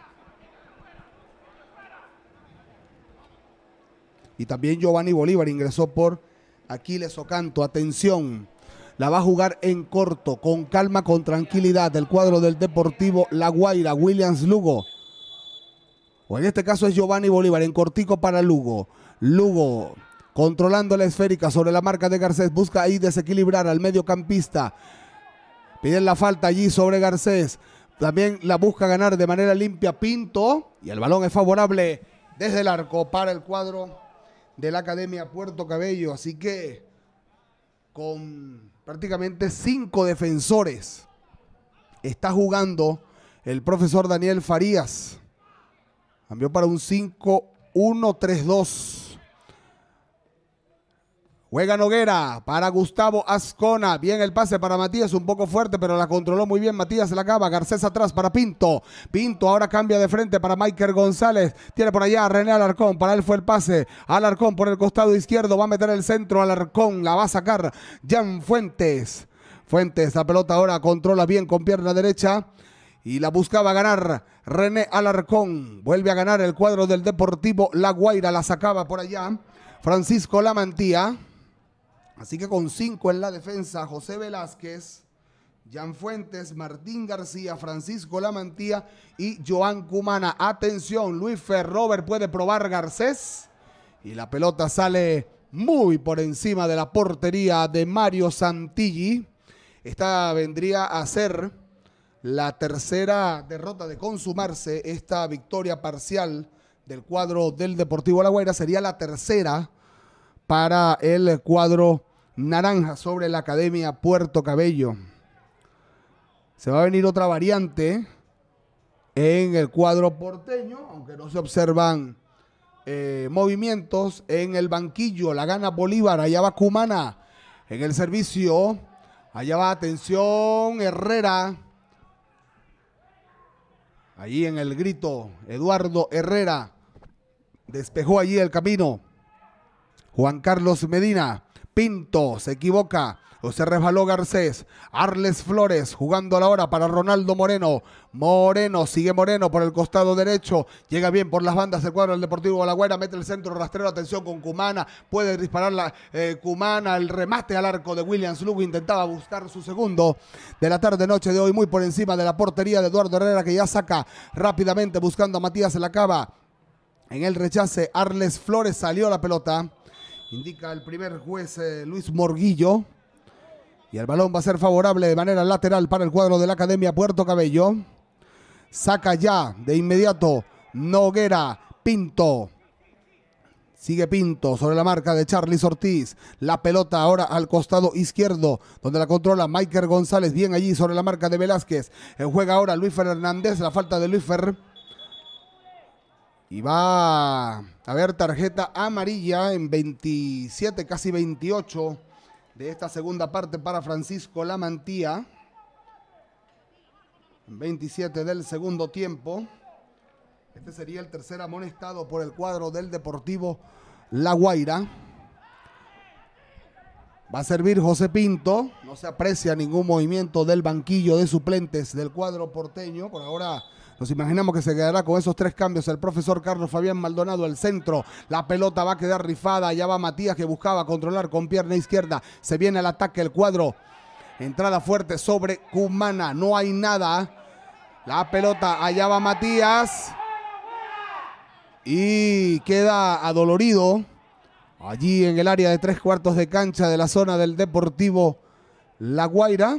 Y también Giovanni Bolívar ingresó por Aquiles Ocanto. Atención, la va a jugar en corto, con calma, con tranquilidad. El cuadro del Deportivo La Guaira, Williams Lugo. O en este caso es Giovanni Bolívar, en cortico para Lugo. Lugo controlando la esférica sobre la marca de Garcés. Busca ahí desequilibrar al mediocampista. Piden la falta allí sobre Garcés. También la busca ganar de manera limpia Pinto. Y el balón es favorable desde el arco para el cuadro de la Academia Puerto Cabello. Así que con prácticamente cinco defensores está jugando el profesor Daniel Farías. Cambió para un 5-1-3-2. Juega Noguera para Gustavo Ascona. Bien el pase para Matías, un poco fuerte, pero la controló muy bien. Matías se la acaba. Garcés atrás para Pinto. Pinto ahora cambia de frente para Michael González. Tiene por allá a René Alarcón. Para él fue el pase. Alarcón por el costado izquierdo. Va a meter el centro. Alarcón la va a sacar. Jan Fuentes. Fuentes, la pelota ahora controla bien con pierna derecha y la buscaba ganar René Alarcón. Vuelve a ganar el cuadro del Deportivo La Guaira, la sacaba por allá Francisco Lamantía. Así que con cinco en la defensa, José Velázquez, Jan Fuentes, Martín García, Francisco Lamantía y Joan Cumana. Atención, Luis Ferrover puede probar Garcés y la pelota sale muy por encima de la portería de Mario Santilli. Esta vendría a ser la tercera derrota de consumarse esta victoria parcial del cuadro del Deportivo La Guaira. Sería la tercera para el cuadro naranja sobre la Academia Puerto Cabello. Se va a venir otra variante en el cuadro porteño, aunque no se observan eh, movimientos en el banquillo. La gana Bolívar, allá va Cumana en el servicio. Allá va atención Herrera. Allí en el grito, Eduardo Herrera despejó allí el camino. Juan Carlos Medina Pinto se equivoca o se resbaló Garcés. Arles Flores jugando a la hora para Ronaldo Moreno. Moreno, sigue Moreno por el costado derecho. Llega bien por las bandas Se cuadro del Deportivo Guadalajara. Mete el centro rastrero. Atención con Cumana. Puede disparar la eh, Cumana. El remate al arco de Williams Lugo. Intentaba buscar su segundo de la tarde-noche de hoy. Muy por encima de la portería de Eduardo Herrera que ya saca rápidamente buscando a Matías la cava. En el rechace, Arles Flores salió la pelota indica el primer juez eh, Luis Morguillo. Y el balón va a ser favorable de manera lateral para el cuadro de la Academia Puerto Cabello. Saca ya de inmediato Noguera Pinto. Sigue Pinto sobre la marca de Charles Ortiz. La pelota ahora al costado izquierdo, donde la controla Michael González. Bien allí sobre la marca de Velázquez. En eh, juega ahora Luis Fernández. La falta de Luis Fernández y va a haber tarjeta amarilla en 27, casi 28 de esta segunda parte para Francisco Lamantía. 27 del segundo tiempo. Este sería el tercer amonestado por el cuadro del Deportivo La Guaira. Va a servir José Pinto. No se aprecia ningún movimiento del banquillo de suplentes del cuadro porteño. Por ahora nos imaginamos que se quedará con esos tres cambios el profesor Carlos Fabián Maldonado al centro. La pelota va a quedar rifada. Allá va Matías que buscaba controlar con pierna izquierda. Se viene al ataque el cuadro. Entrada fuerte sobre Cumana. No hay nada. La pelota. Allá va Matías. Y queda adolorido. Allí en el área de tres cuartos de cancha de la zona del Deportivo La Guaira.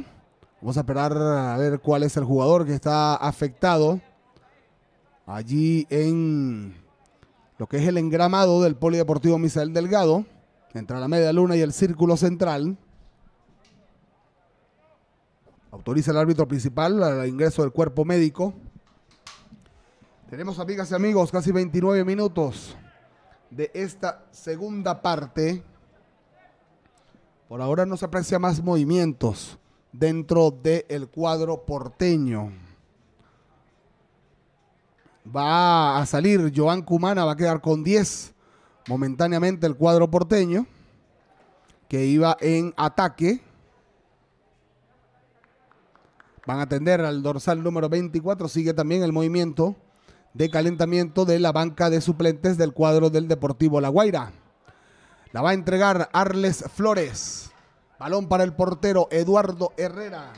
Vamos a esperar a ver cuál es el jugador que está afectado allí en lo que es el engramado del Polideportivo Misael Delgado, entre la media luna y el círculo central. Autoriza el árbitro principal al ingreso del cuerpo médico. Tenemos, amigas y amigos, casi 29 minutos de esta segunda parte. Por ahora no se aprecia más movimientos dentro del cuadro porteño. Va a salir Joan Cumana, va a quedar con 10 momentáneamente el cuadro porteño, que iba en ataque. Van a atender al dorsal número 24, sigue también el movimiento de calentamiento de la banca de suplentes del cuadro del Deportivo La Guaira. La va a entregar Arles Flores. Balón para el portero Eduardo Herrera.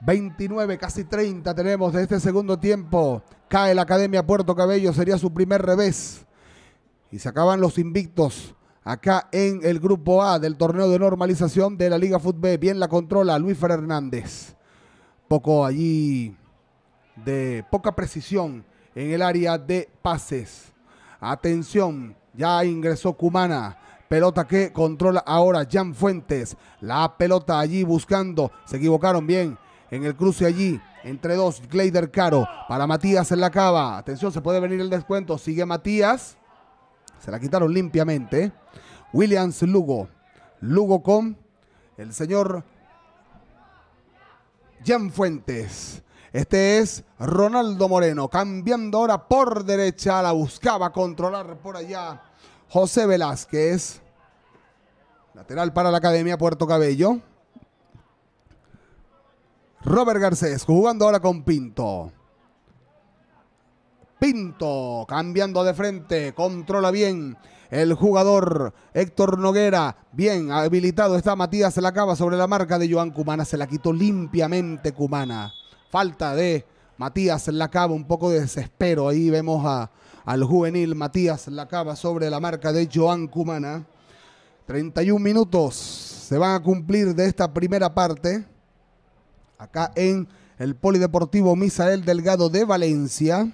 29, casi 30 tenemos de este segundo tiempo. Cae la Academia Puerto Cabello, sería su primer revés. Y se acaban los invictos acá en el grupo A del torneo de normalización de la Liga Fútbol. Bien la controla Luis Fernández. Poco allí de poca precisión en el área de pases. Atención, ya ingresó Cumana. Pelota que controla ahora Jan Fuentes. La pelota allí buscando. Se equivocaron bien en el cruce allí. Entre dos, Gleider Caro para Matías en la cava. Atención, se puede venir el descuento. Sigue Matías. Se la quitaron limpiamente. Williams Lugo. Lugo con el señor Jan Fuentes. Este es Ronaldo Moreno, cambiando ahora por derecha, la buscaba controlar por allá José Velázquez. Lateral para la Academia Puerto Cabello. Robert Garcés jugando ahora con Pinto. Pinto cambiando de frente, controla bien el jugador Héctor Noguera. Bien habilitado está Matías se la acaba sobre la marca de Joan Cumana. Se la quitó limpiamente Cumana. Falta de Matías Lacaba, un poco de desespero. Ahí vemos al juvenil Matías Lacaba sobre la marca de Joan Cumana. 31 minutos se van a cumplir de esta primera parte. Acá en el Polideportivo Misael Delgado de Valencia.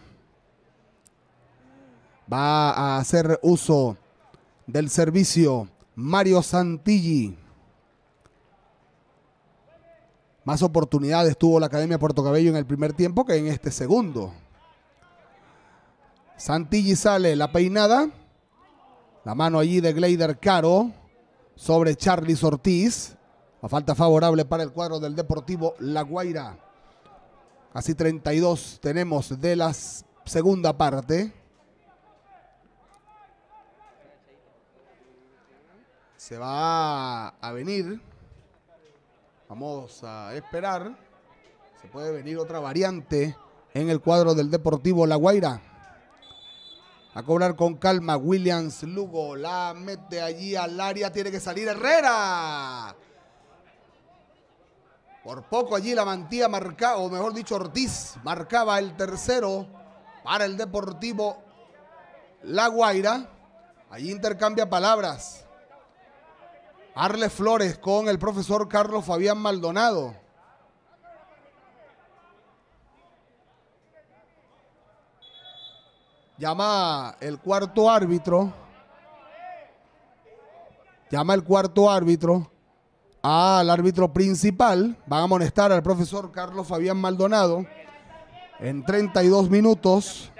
Va a hacer uso del servicio Mario Santilli. Más oportunidades tuvo la Academia Puerto Cabello en el primer tiempo que en este segundo. Santilli sale la peinada. La mano allí de Gleider Caro sobre Charlie Ortiz. La falta favorable para el cuadro del Deportivo La Guaira. Casi 32 tenemos de la segunda parte. Se va a venir Vamos a esperar. Se puede venir otra variante en el cuadro del Deportivo La Guaira. A cobrar con calma Williams Lugo. La mete allí al área. Tiene que salir Herrera. Por poco allí la mantía marcaba, o mejor dicho, Ortiz marcaba el tercero para el Deportivo La Guaira. Allí intercambia palabras Arles Flores con el profesor Carlos Fabián Maldonado. Llama el cuarto árbitro. Llama el cuarto árbitro al árbitro principal. Van a amonestar al profesor Carlos Fabián Maldonado en 32 minutos.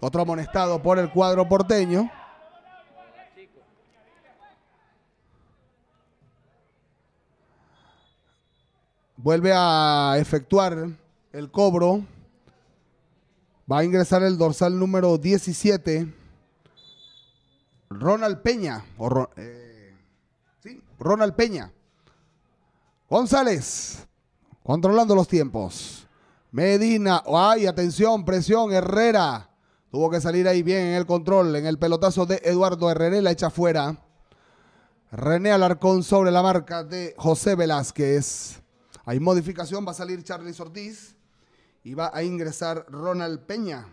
Otro amonestado por el cuadro porteño. Vuelve a efectuar el cobro. Va a ingresar el dorsal número 17. Ronald Peña. Eh, sí, Ronald Peña. González. Controlando los tiempos. Medina. Ay, atención, presión. Herrera. Tuvo que salir ahí bien en el control. En el pelotazo de Eduardo Herrera la echa fuera. René Alarcón sobre la marca de José Velázquez. Hay modificación, va a salir Charlie Ortiz y va a ingresar Ronald Peña.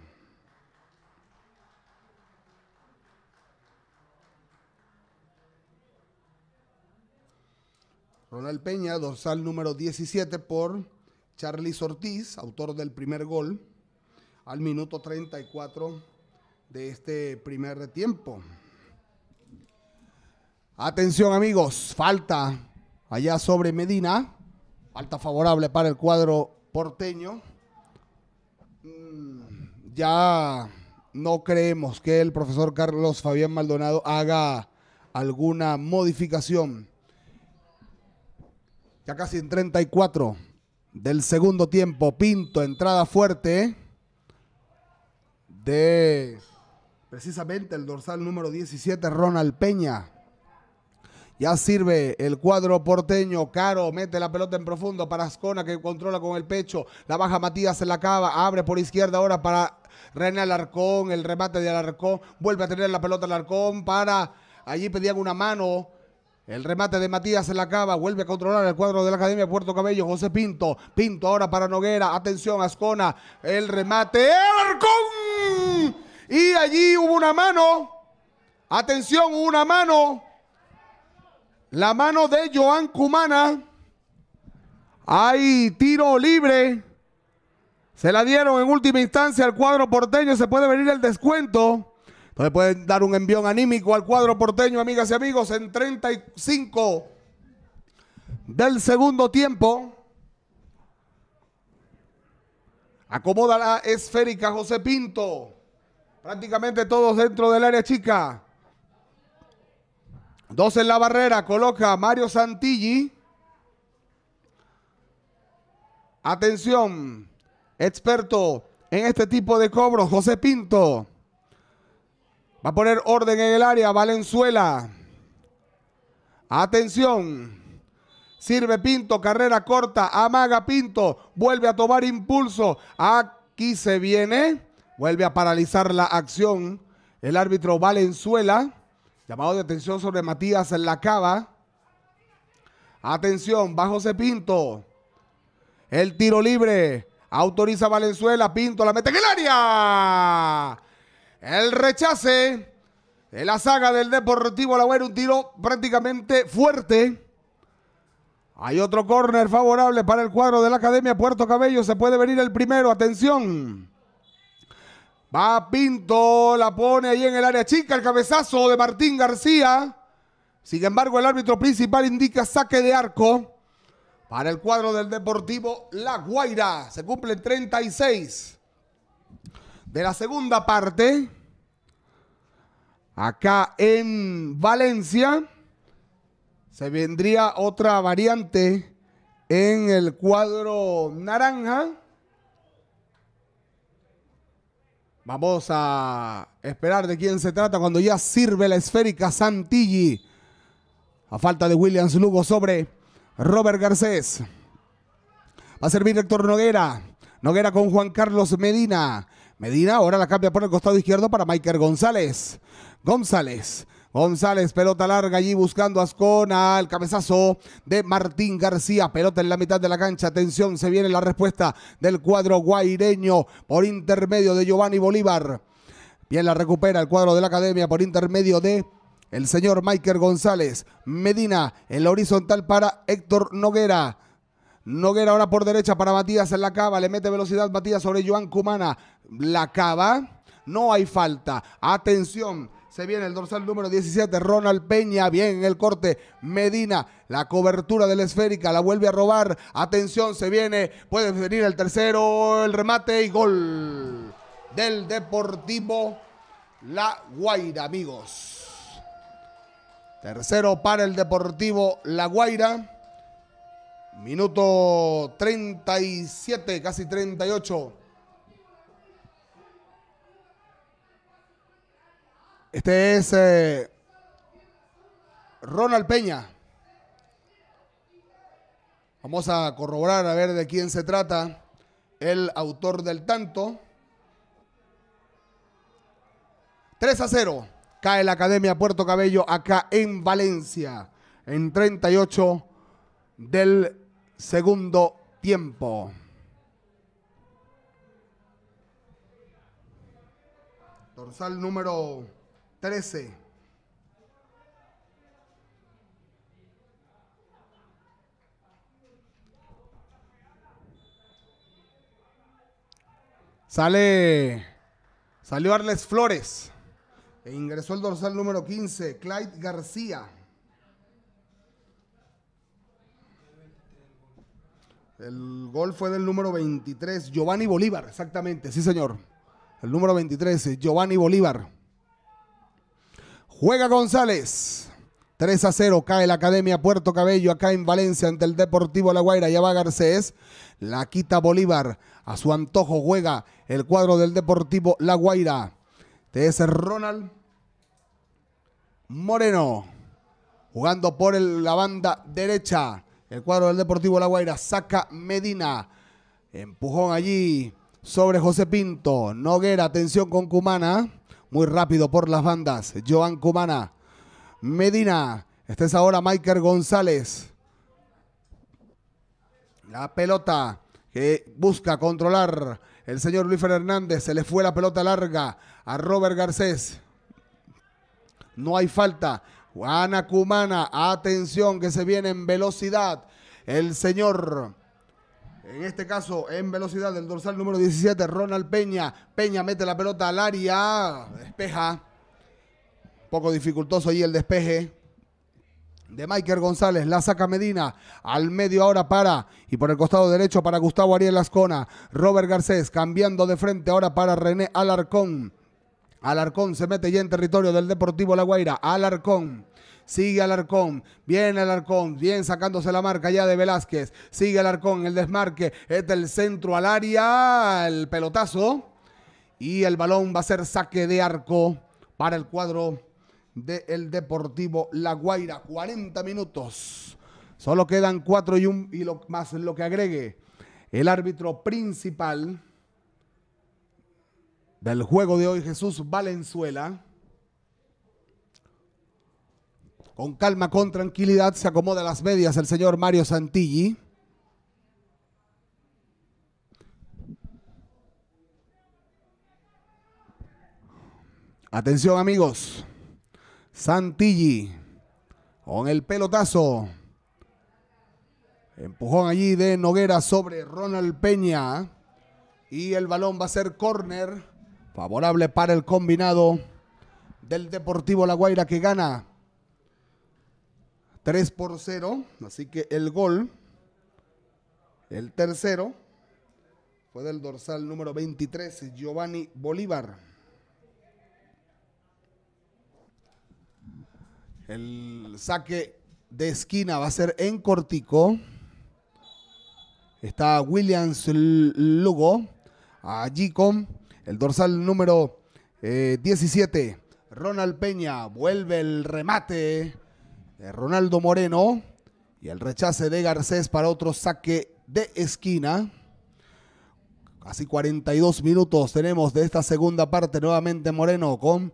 Ronald Peña, dorsal número 17 por Charlie Ortiz, autor del primer gol, al minuto 34 de este primer tiempo. Atención amigos, falta allá sobre Medina. Falta favorable para el cuadro porteño. Mm, ya no creemos que el profesor Carlos Fabián Maldonado haga alguna modificación. Ya casi en 34 del segundo tiempo, Pinto, entrada fuerte de precisamente el dorsal número 17, Ronald Peña. Ya sirve el cuadro porteño. Caro mete la pelota en profundo para Ascona que controla con el pecho. La baja Matías se la cava. Abre por izquierda ahora para René Alarcón. El remate de Alarcón. Vuelve a tener la pelota Alarcón para. Allí pedían una mano. El remate de Matías se la cava, vuelve a controlar el cuadro de la Academia Puerto Cabello, José Pinto. Pinto ahora para Noguera, atención Ascona, el remate, Alarcón. Y allí hubo una mano, atención, hubo una mano. La mano de Joan Cumana. Hay tiro libre. Se la dieron en última instancia al cuadro porteño. Se puede venir el descuento. Entonces pueden dar un envión anímico al cuadro porteño, amigas y amigos, en 35 del segundo tiempo. Acomoda la esférica José Pinto. Prácticamente todos dentro del área chica. Dos en la barrera, coloca Mario Santilli. Atención, experto en este tipo de cobros, José Pinto. Va a poner orden en el área, Valenzuela. Atención. Sirve Pinto, carrera corta, amaga Pinto, vuelve a tomar impulso. Aquí se viene, vuelve a paralizar la acción. El árbitro Valenzuela. Llamado de atención sobre Matías en la cava. Atención, bajo se Pinto. El tiro libre. Autoriza Valenzuela. Pinto la mete en el área. El rechace de la saga del Deportivo Alagüero. Un tiro prácticamente fuerte. Hay otro córner favorable para el cuadro de la Academia Puerto Cabello. Se puede venir el primero. Atención. Va Pinto, la pone ahí en el área chica, el cabezazo de Martín García. Sin embargo, el árbitro principal indica saque de arco para el cuadro del Deportivo La Guaira. Se cumplen 36 de la segunda parte. Acá en Valencia se vendría otra variante en el cuadro naranja. Vamos a esperar de quién se trata cuando ya sirve la esférica Santilli. A falta de Williams Lugo sobre Robert Garcés. Va a servir Héctor Noguera. Noguera con Juan Carlos Medina. Medina ahora la cambia por el costado izquierdo para Michael González. González González, pelota larga allí buscando a Ascona, el cabezazo de Martín García, pelota en la mitad de la cancha, atención, se viene la respuesta del cuadro guaireño por intermedio de Giovanni Bolívar. Bien la recupera el cuadro de la academia por intermedio de el señor Michael González. Medina en la horizontal para Héctor Noguera. Noguera ahora por derecha para Matías en la cava. Le mete velocidad Matías sobre Joan Cumana. La cava. No hay falta. Atención. Se viene el dorsal número 17, Ronald Peña. Bien en el corte, Medina. La cobertura de la esférica la vuelve a robar. Atención, se viene. Puede venir el tercero, el remate y gol del Deportivo La Guaira, amigos. Tercero para el Deportivo La Guaira. Minuto 37, casi 38 Este es eh, Ronald Peña. Vamos a corroborar a ver de quién se trata el autor del tanto. 3 a 0. Cae la Academia Puerto Cabello acá en Valencia en 38 del segundo tiempo. Dorsal número 13. Sale. Salió Arles Flores. E ingresó el dorsal número 15, Clyde García. El gol fue del número 23, Giovanni Bolívar, exactamente, sí señor. El número 23, Giovanni Bolívar. Juega González. 3 a 0 cae la Academia Puerto Cabello acá en Valencia ante el Deportivo La Guaira. Ya va Garcés. La quita Bolívar. A su antojo juega el cuadro del Deportivo La Guaira. Este Ronald Moreno. Jugando por la banda derecha. El cuadro del Deportivo La Guaira saca Medina. Empujón allí sobre José Pinto. Noguera, atención con Cumana muy rápido por las bandas. Joan Cumana, Medina, este es ahora Michael González. La pelota que busca controlar el señor Luis Fernández. Se le fue la pelota larga a Robert Garcés. No hay falta. Juana Cumana, atención que se viene en velocidad. El señor en este caso, en velocidad del dorsal número 17, Ronald Peña. Peña mete la pelota al área, despeja. poco dificultoso ahí el despeje de Michael González, la saca Medina, al medio ahora para, y por el costado derecho para Gustavo Ariel Lascona. Robert Garcés cambiando de frente ahora para René Alarcón, Alarcón se mete ya en territorio del Deportivo La Guaira, Alarcón, Sigue Alarcón. Viene Alarcón. Bien sacándose la marca ya de Velázquez. Sigue Alarcón. El desmarque. Es del centro al área. El pelotazo. Y el balón va a ser saque de arco para el cuadro del Deportivo La Guaira. 40 minutos. Solo quedan cuatro y, un, y lo, más lo que agregue el árbitro principal del juego de hoy, Jesús Valenzuela. Con calma, con tranquilidad, se acomoda las medias el señor Mario Santilli. Atención amigos, Santilli con el pelotazo. Empujón allí de Noguera sobre Ronald Peña. Y el balón va a ser córner. Favorable para el combinado del Deportivo La Guaira que gana 3 por 0, así que el gol, el tercero, fue del dorsal número 23, Giovanni Bolívar. El saque de esquina va a ser en cortico. Está Williams Lugo, allí con el dorsal número 17. Eh, Ronald Peña vuelve el remate Ronaldo Moreno y el rechace de Garcés para otro saque de esquina. Casi 42 minutos tenemos de esta segunda parte nuevamente Moreno con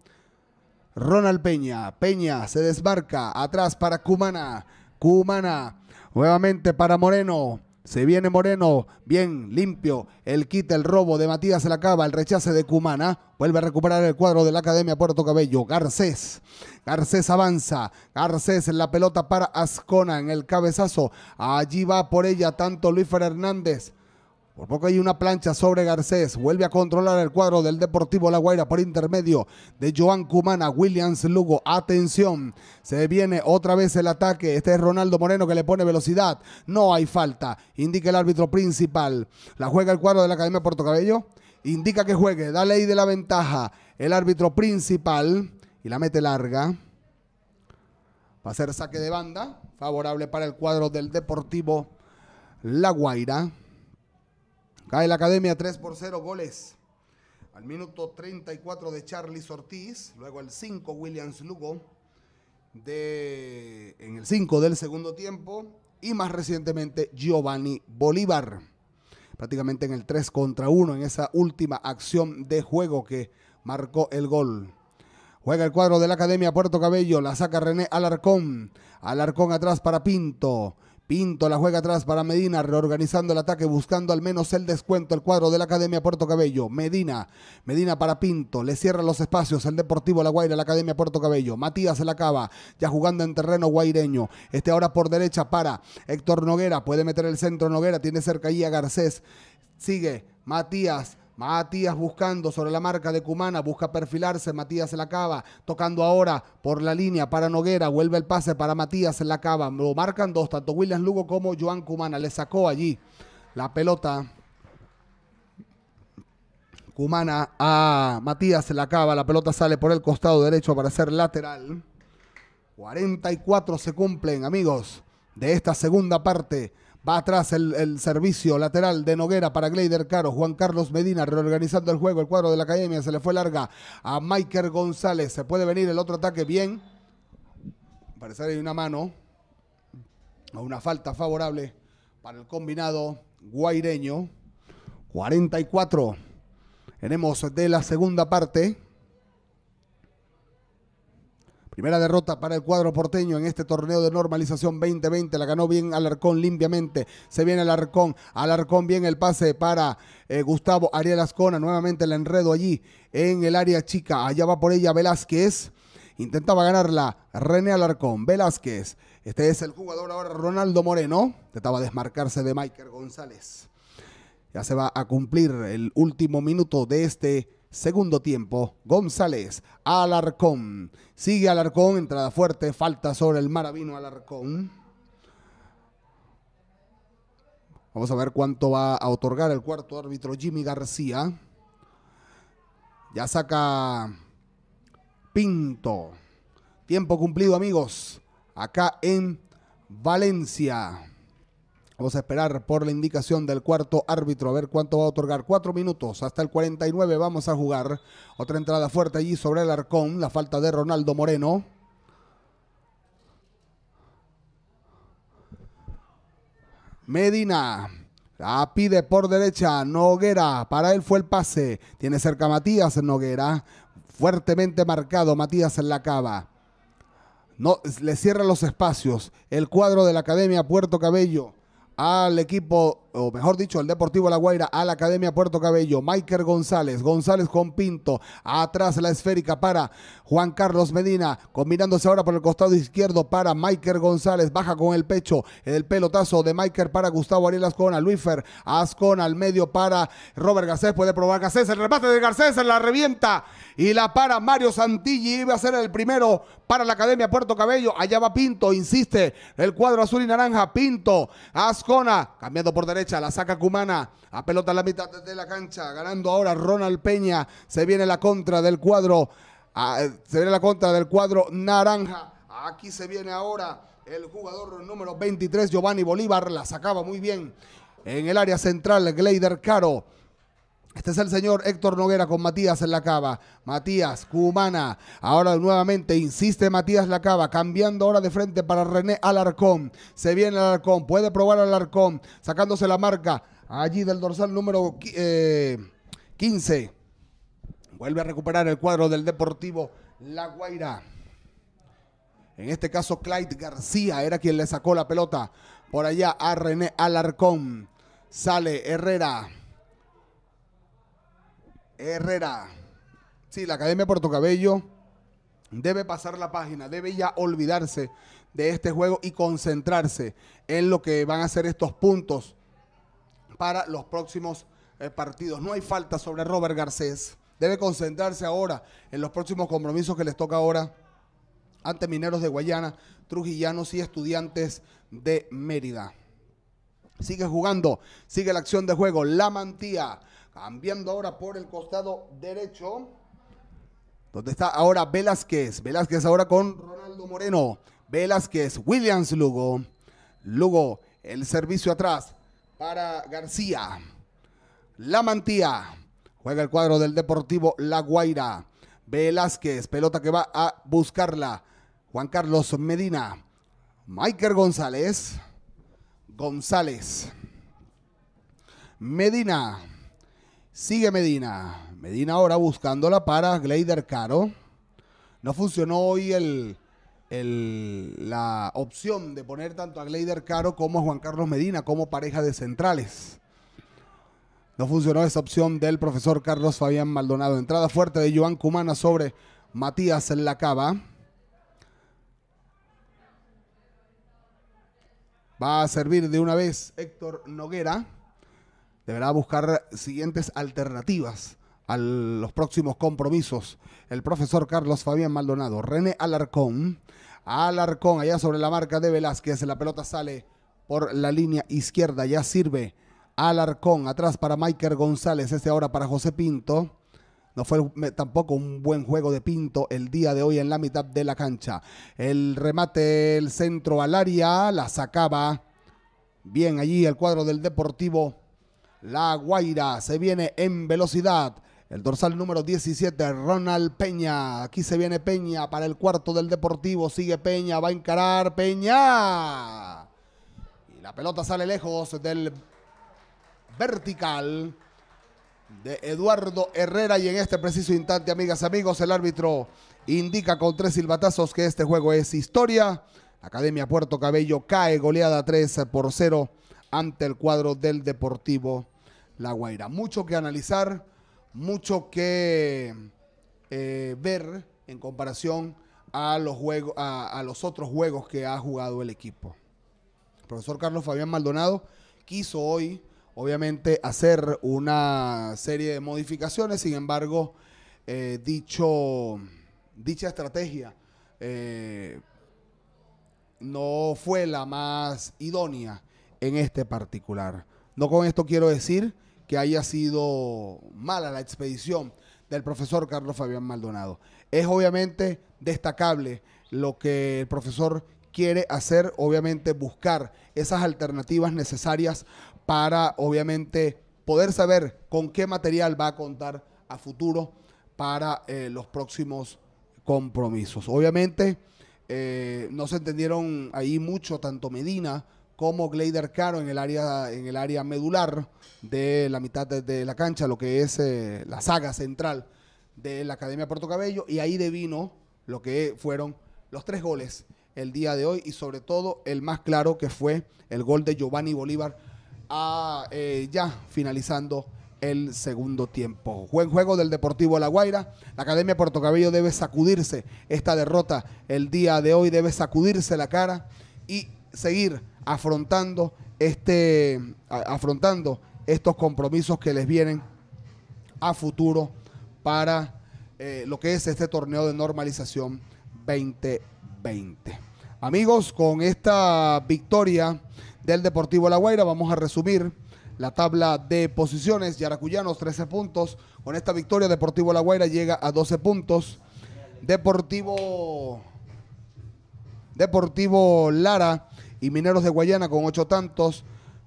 Ronald Peña. Peña se desbarca atrás para Cumana. Cumana nuevamente para Moreno. Se viene Moreno, bien limpio. El quita, el robo de Matías se la acaba, el rechace de Cumana. ¿ah? Vuelve a recuperar el cuadro de la Academia Puerto Cabello. Garcés. Garcés avanza. Garcés en la pelota para Ascona en el cabezazo. Allí va por ella tanto Luis Fernández por poco hay una plancha sobre Garcés. Vuelve a controlar el cuadro del Deportivo La Guaira por intermedio de Joan Cumana, Williams Lugo. Atención, se viene otra vez el ataque. Este es Ronaldo Moreno que le pone velocidad. No hay falta, indica el árbitro principal. La juega el cuadro de la Academia Puerto Cabello. Indica que juegue, da ley de la ventaja el árbitro principal y la mete larga. Va a ser saque de banda, favorable para el cuadro del Deportivo La Guaira. Cae la academia 3 por 0 goles. Al minuto 34 de Charlie Ortiz, luego al 5 Williams Lugo, de, en el 5 del segundo tiempo y más recientemente Giovanni Bolívar. Prácticamente en el 3 contra 1 en esa última acción de juego que marcó el gol. Juega el cuadro de la Academia Puerto Cabello, la saca René Alarcón. Alarcón atrás para Pinto. Pinto la juega atrás para Medina, reorganizando el ataque, buscando al menos el descuento, el cuadro de la Academia Puerto Cabello. Medina, Medina para Pinto, le cierra los espacios, el Deportivo La Guaira, la Academia Puerto Cabello. Matías se la acaba, ya jugando en terreno guaireño. Este ahora por derecha para Héctor Noguera, puede meter el centro Noguera, tiene cerca ahí a Garcés. Sigue Matías, Matías buscando sobre la marca de Cumana, busca perfilarse, Matías se la acaba, tocando ahora por la línea para Noguera, vuelve el pase para Matías se la acaba, lo marcan dos, tanto Williams Lugo como Joan Cumana, le sacó allí la pelota. Cumana a Matías se la acaba, la pelota sale por el costado derecho para ser lateral. 44 se cumplen, amigos, de esta segunda parte. Va atrás el, servicio lateral de Noguera para Gleider Caro. Juan Carlos Medina reorganizando el juego. El cuadro de la academia se le fue larga a Michael González. Se puede venir el otro ataque bien. Parece hay una mano o una falta favorable para el combinado guaireño. 44. Tenemos de la segunda parte. Primera derrota para el cuadro porteño en este torneo de normalización 2020. La ganó bien Alarcón limpiamente. Se viene Alarcón. Alarcón bien el pase para eh, Gustavo Ariel Ascona. Nuevamente el enredo allí en el área chica. Allá va por ella Velázquez. Intentaba ganarla René Alarcón. Velázquez. Este es el jugador ahora Ronaldo Moreno. Intentaba desmarcarse de Michael González. Ya se va a cumplir el último minuto de este Segundo tiempo, González, Alarcón. Sigue Alarcón, entrada fuerte, falta sobre el Maravino Alarcón. Vamos a ver cuánto va a otorgar el cuarto árbitro Jimmy García. Ya saca Pinto. Tiempo cumplido, amigos. Acá en Valencia. Vamos a esperar por la indicación del cuarto árbitro, a ver cuánto va a otorgar. Cuatro minutos, hasta el 49 vamos a jugar. Otra entrada fuerte allí sobre el arcón, la falta de Ronaldo Moreno. Medina. La pide por derecha Noguera. Para él fue el pase. Tiene cerca Matías Noguera. Fuertemente marcado Matías en la cava. No, le cierra los espacios. El cuadro de la Academia Puerto Cabello al equipo o mejor dicho, el Deportivo La Guaira a la Academia Puerto Cabello, Michael González, González con Pinto, atrás la esférica para Juan Carlos Medina, combinándose ahora por el costado izquierdo para Maiker González, baja con el pecho, el pelotazo de Maiker para Gustavo Ariel Ascona, Luífer Ascona al medio para Robert Garcés, puede probar Garcés, el remate de Garcés, la revienta y la para Mario Santilli, iba a ser el primero para la Academia Puerto Cabello, allá va Pinto, insiste, el cuadro azul y naranja, Pinto, Ascona, cambiando por derecha, la saca Cumana, a pelota en la mitad de la cancha, ganando ahora Ronald Peña, se viene la contra del cuadro, ah, se viene la contra del cuadro naranja, aquí se viene ahora el jugador número 23, Giovanni Bolívar, la sacaba muy bien en el área central, Gleider Caro. Este es el señor Héctor Noguera con Matías en la cava. Matías, Cumana. Ahora nuevamente insiste Matías la cava, cambiando ahora de frente para René Alarcón. Se viene Alarcón, puede probar Alarcón, sacándose la marca allí del dorsal número 15. Eh, Vuelve a recuperar el cuadro del Deportivo La Guaira. En este caso, Clyde García era quien le sacó la pelota por allá a René Alarcón. Sale Herrera. Herrera. Sí, la Academia Puerto Cabello debe pasar la página, debe ya olvidarse de este juego y concentrarse en lo que van a ser estos puntos para los próximos eh, partidos. No hay falta sobre Robert Garcés. Debe concentrarse ahora en los próximos compromisos que les toca ahora ante Mineros de Guayana, Trujillanos y Estudiantes de Mérida. Sigue jugando, sigue la acción de juego. La Mantía Cambiando ahora por el costado derecho. Donde está ahora Velázquez? Velázquez ahora con Ronaldo Moreno. Velázquez, Williams Lugo. Lugo, el servicio atrás para García. La mantía. Juega el cuadro del Deportivo La Guaira. Velázquez, pelota que va a buscarla. Juan Carlos Medina. Michael González. González. Medina. Sigue Medina. Medina ahora buscándola para Glader Caro. No funcionó hoy el, la opción de poner tanto a Glader Caro como a Juan Carlos Medina como pareja de centrales. No funcionó esa opción del profesor Carlos Fabián Maldonado. Entrada fuerte de Joan Cumana sobre Matías Lacaba. Va a servir de una vez Héctor Noguera deberá buscar siguientes alternativas a los próximos compromisos. El profesor Carlos Fabián Maldonado, René Alarcón, Alarcón allá sobre la marca de Velázquez, la pelota sale por la línea izquierda, ya sirve Alarcón, atrás para Michael González, ese ahora para José Pinto. No fue tampoco un buen juego de Pinto el día de hoy en la mitad de la cancha. El remate, el centro al área, la sacaba bien allí el cuadro del Deportivo la Guaira se viene en velocidad. El dorsal número 17, Ronald Peña. Aquí se viene Peña para el cuarto del Deportivo. Sigue Peña, va a encarar Peña. Y la pelota sale lejos del vertical de Eduardo Herrera. Y en este preciso instante, amigas, amigos, el árbitro indica con tres silbatazos que este juego es historia. Academia Puerto Cabello cae goleada 3 por 0 ante el cuadro del Deportivo la Guaira. Mucho que analizar, mucho que eh, ver en comparación a los, juegos, a, los otros juegos que ha jugado el equipo. El profesor Carlos Fabián Maldonado quiso hoy, obviamente, hacer una serie de modificaciones, sin embargo, eh, dicha estrategia eh, no fue la más idónea en este particular. No con esto quiero decir que haya sido mala la expedición del profesor Carlos Fabián Maldonado. Es obviamente destacable lo que el profesor quiere hacer, obviamente buscar esas alternativas necesarias para, obviamente, poder saber con qué material va a contar a futuro para eh, los próximos compromisos. Obviamente, eh, no se entendieron ahí mucho, tanto Medina como Glader Caro en el área, en el área medular de la mitad de, la cancha, lo que es eh, la saga central de la Academia Puerto Cabello, y ahí devino lo que fueron los tres goles el día de hoy, y sobre todo el más claro que fue el gol de Giovanni Bolívar, a, ah, eh, ya finalizando el segundo tiempo. Buen juego del Deportivo La Guaira. La Academia Puerto Cabello debe sacudirse esta derrota el día de hoy, debe sacudirse la cara y seguir afrontando, este, afrontando estos compromisos que les vienen a futuro para eh, lo que es este torneo de normalización 2020. Amigos, con esta victoria del Deportivo La Guaira vamos a resumir la tabla de posiciones. Yaracuyanos 13 puntos. Con esta victoria Deportivo La Guaira llega a 12 puntos. Deportivo Deportivo Lara y Mineros de Guayana con ocho tantos.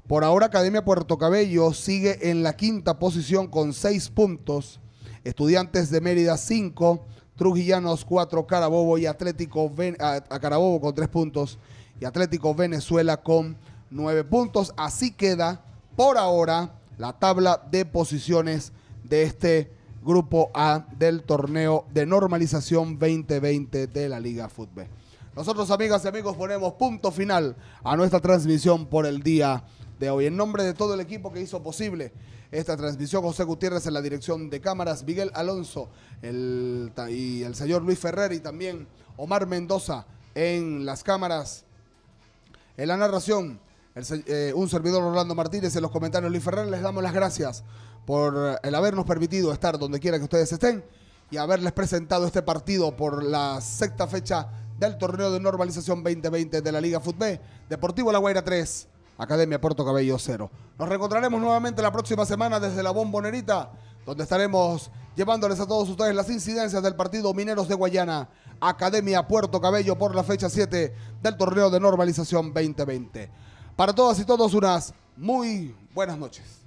Por ahora Academia Puerto Cabello sigue en la quinta posición con seis puntos. Estudiantes de Mérida cinco. Trujillanos cuatro. Carabobo y Atlético ah, a, Carabobo con tres puntos y Atlético Venezuela con nueve puntos. Así queda por ahora la tabla de posiciones de este grupo A del torneo de normalización 2020 de la Liga Fútbol. Nosotros, amigas y amigos, ponemos punto final a nuestra transmisión por el día de hoy. En nombre de todo el equipo que hizo posible esta transmisión, José Gutiérrez en la dirección de cámaras, Miguel Alonso y el señor Luis Ferrer y también Omar Mendoza en las cámaras. En la narración, eh, un servidor Orlando Martínez en los comentarios, Luis Ferrer, les damos las gracias por el habernos permitido estar donde quiera que ustedes estén y haberles presentado este partido por la sexta fecha del torneo de normalización 2020 de la Liga Fútbol. Deportivo La Guaira 3, Academia Puerto Cabello 0. Nos reencontraremos nuevamente la próxima semana desde la Bombonerita, donde estaremos llevándoles a todos ustedes las incidencias del partido Mineros de Guayana, Academia Puerto Cabello por la fecha 7 del torneo de normalización 2020. Para todas y todos unas muy buenas noches.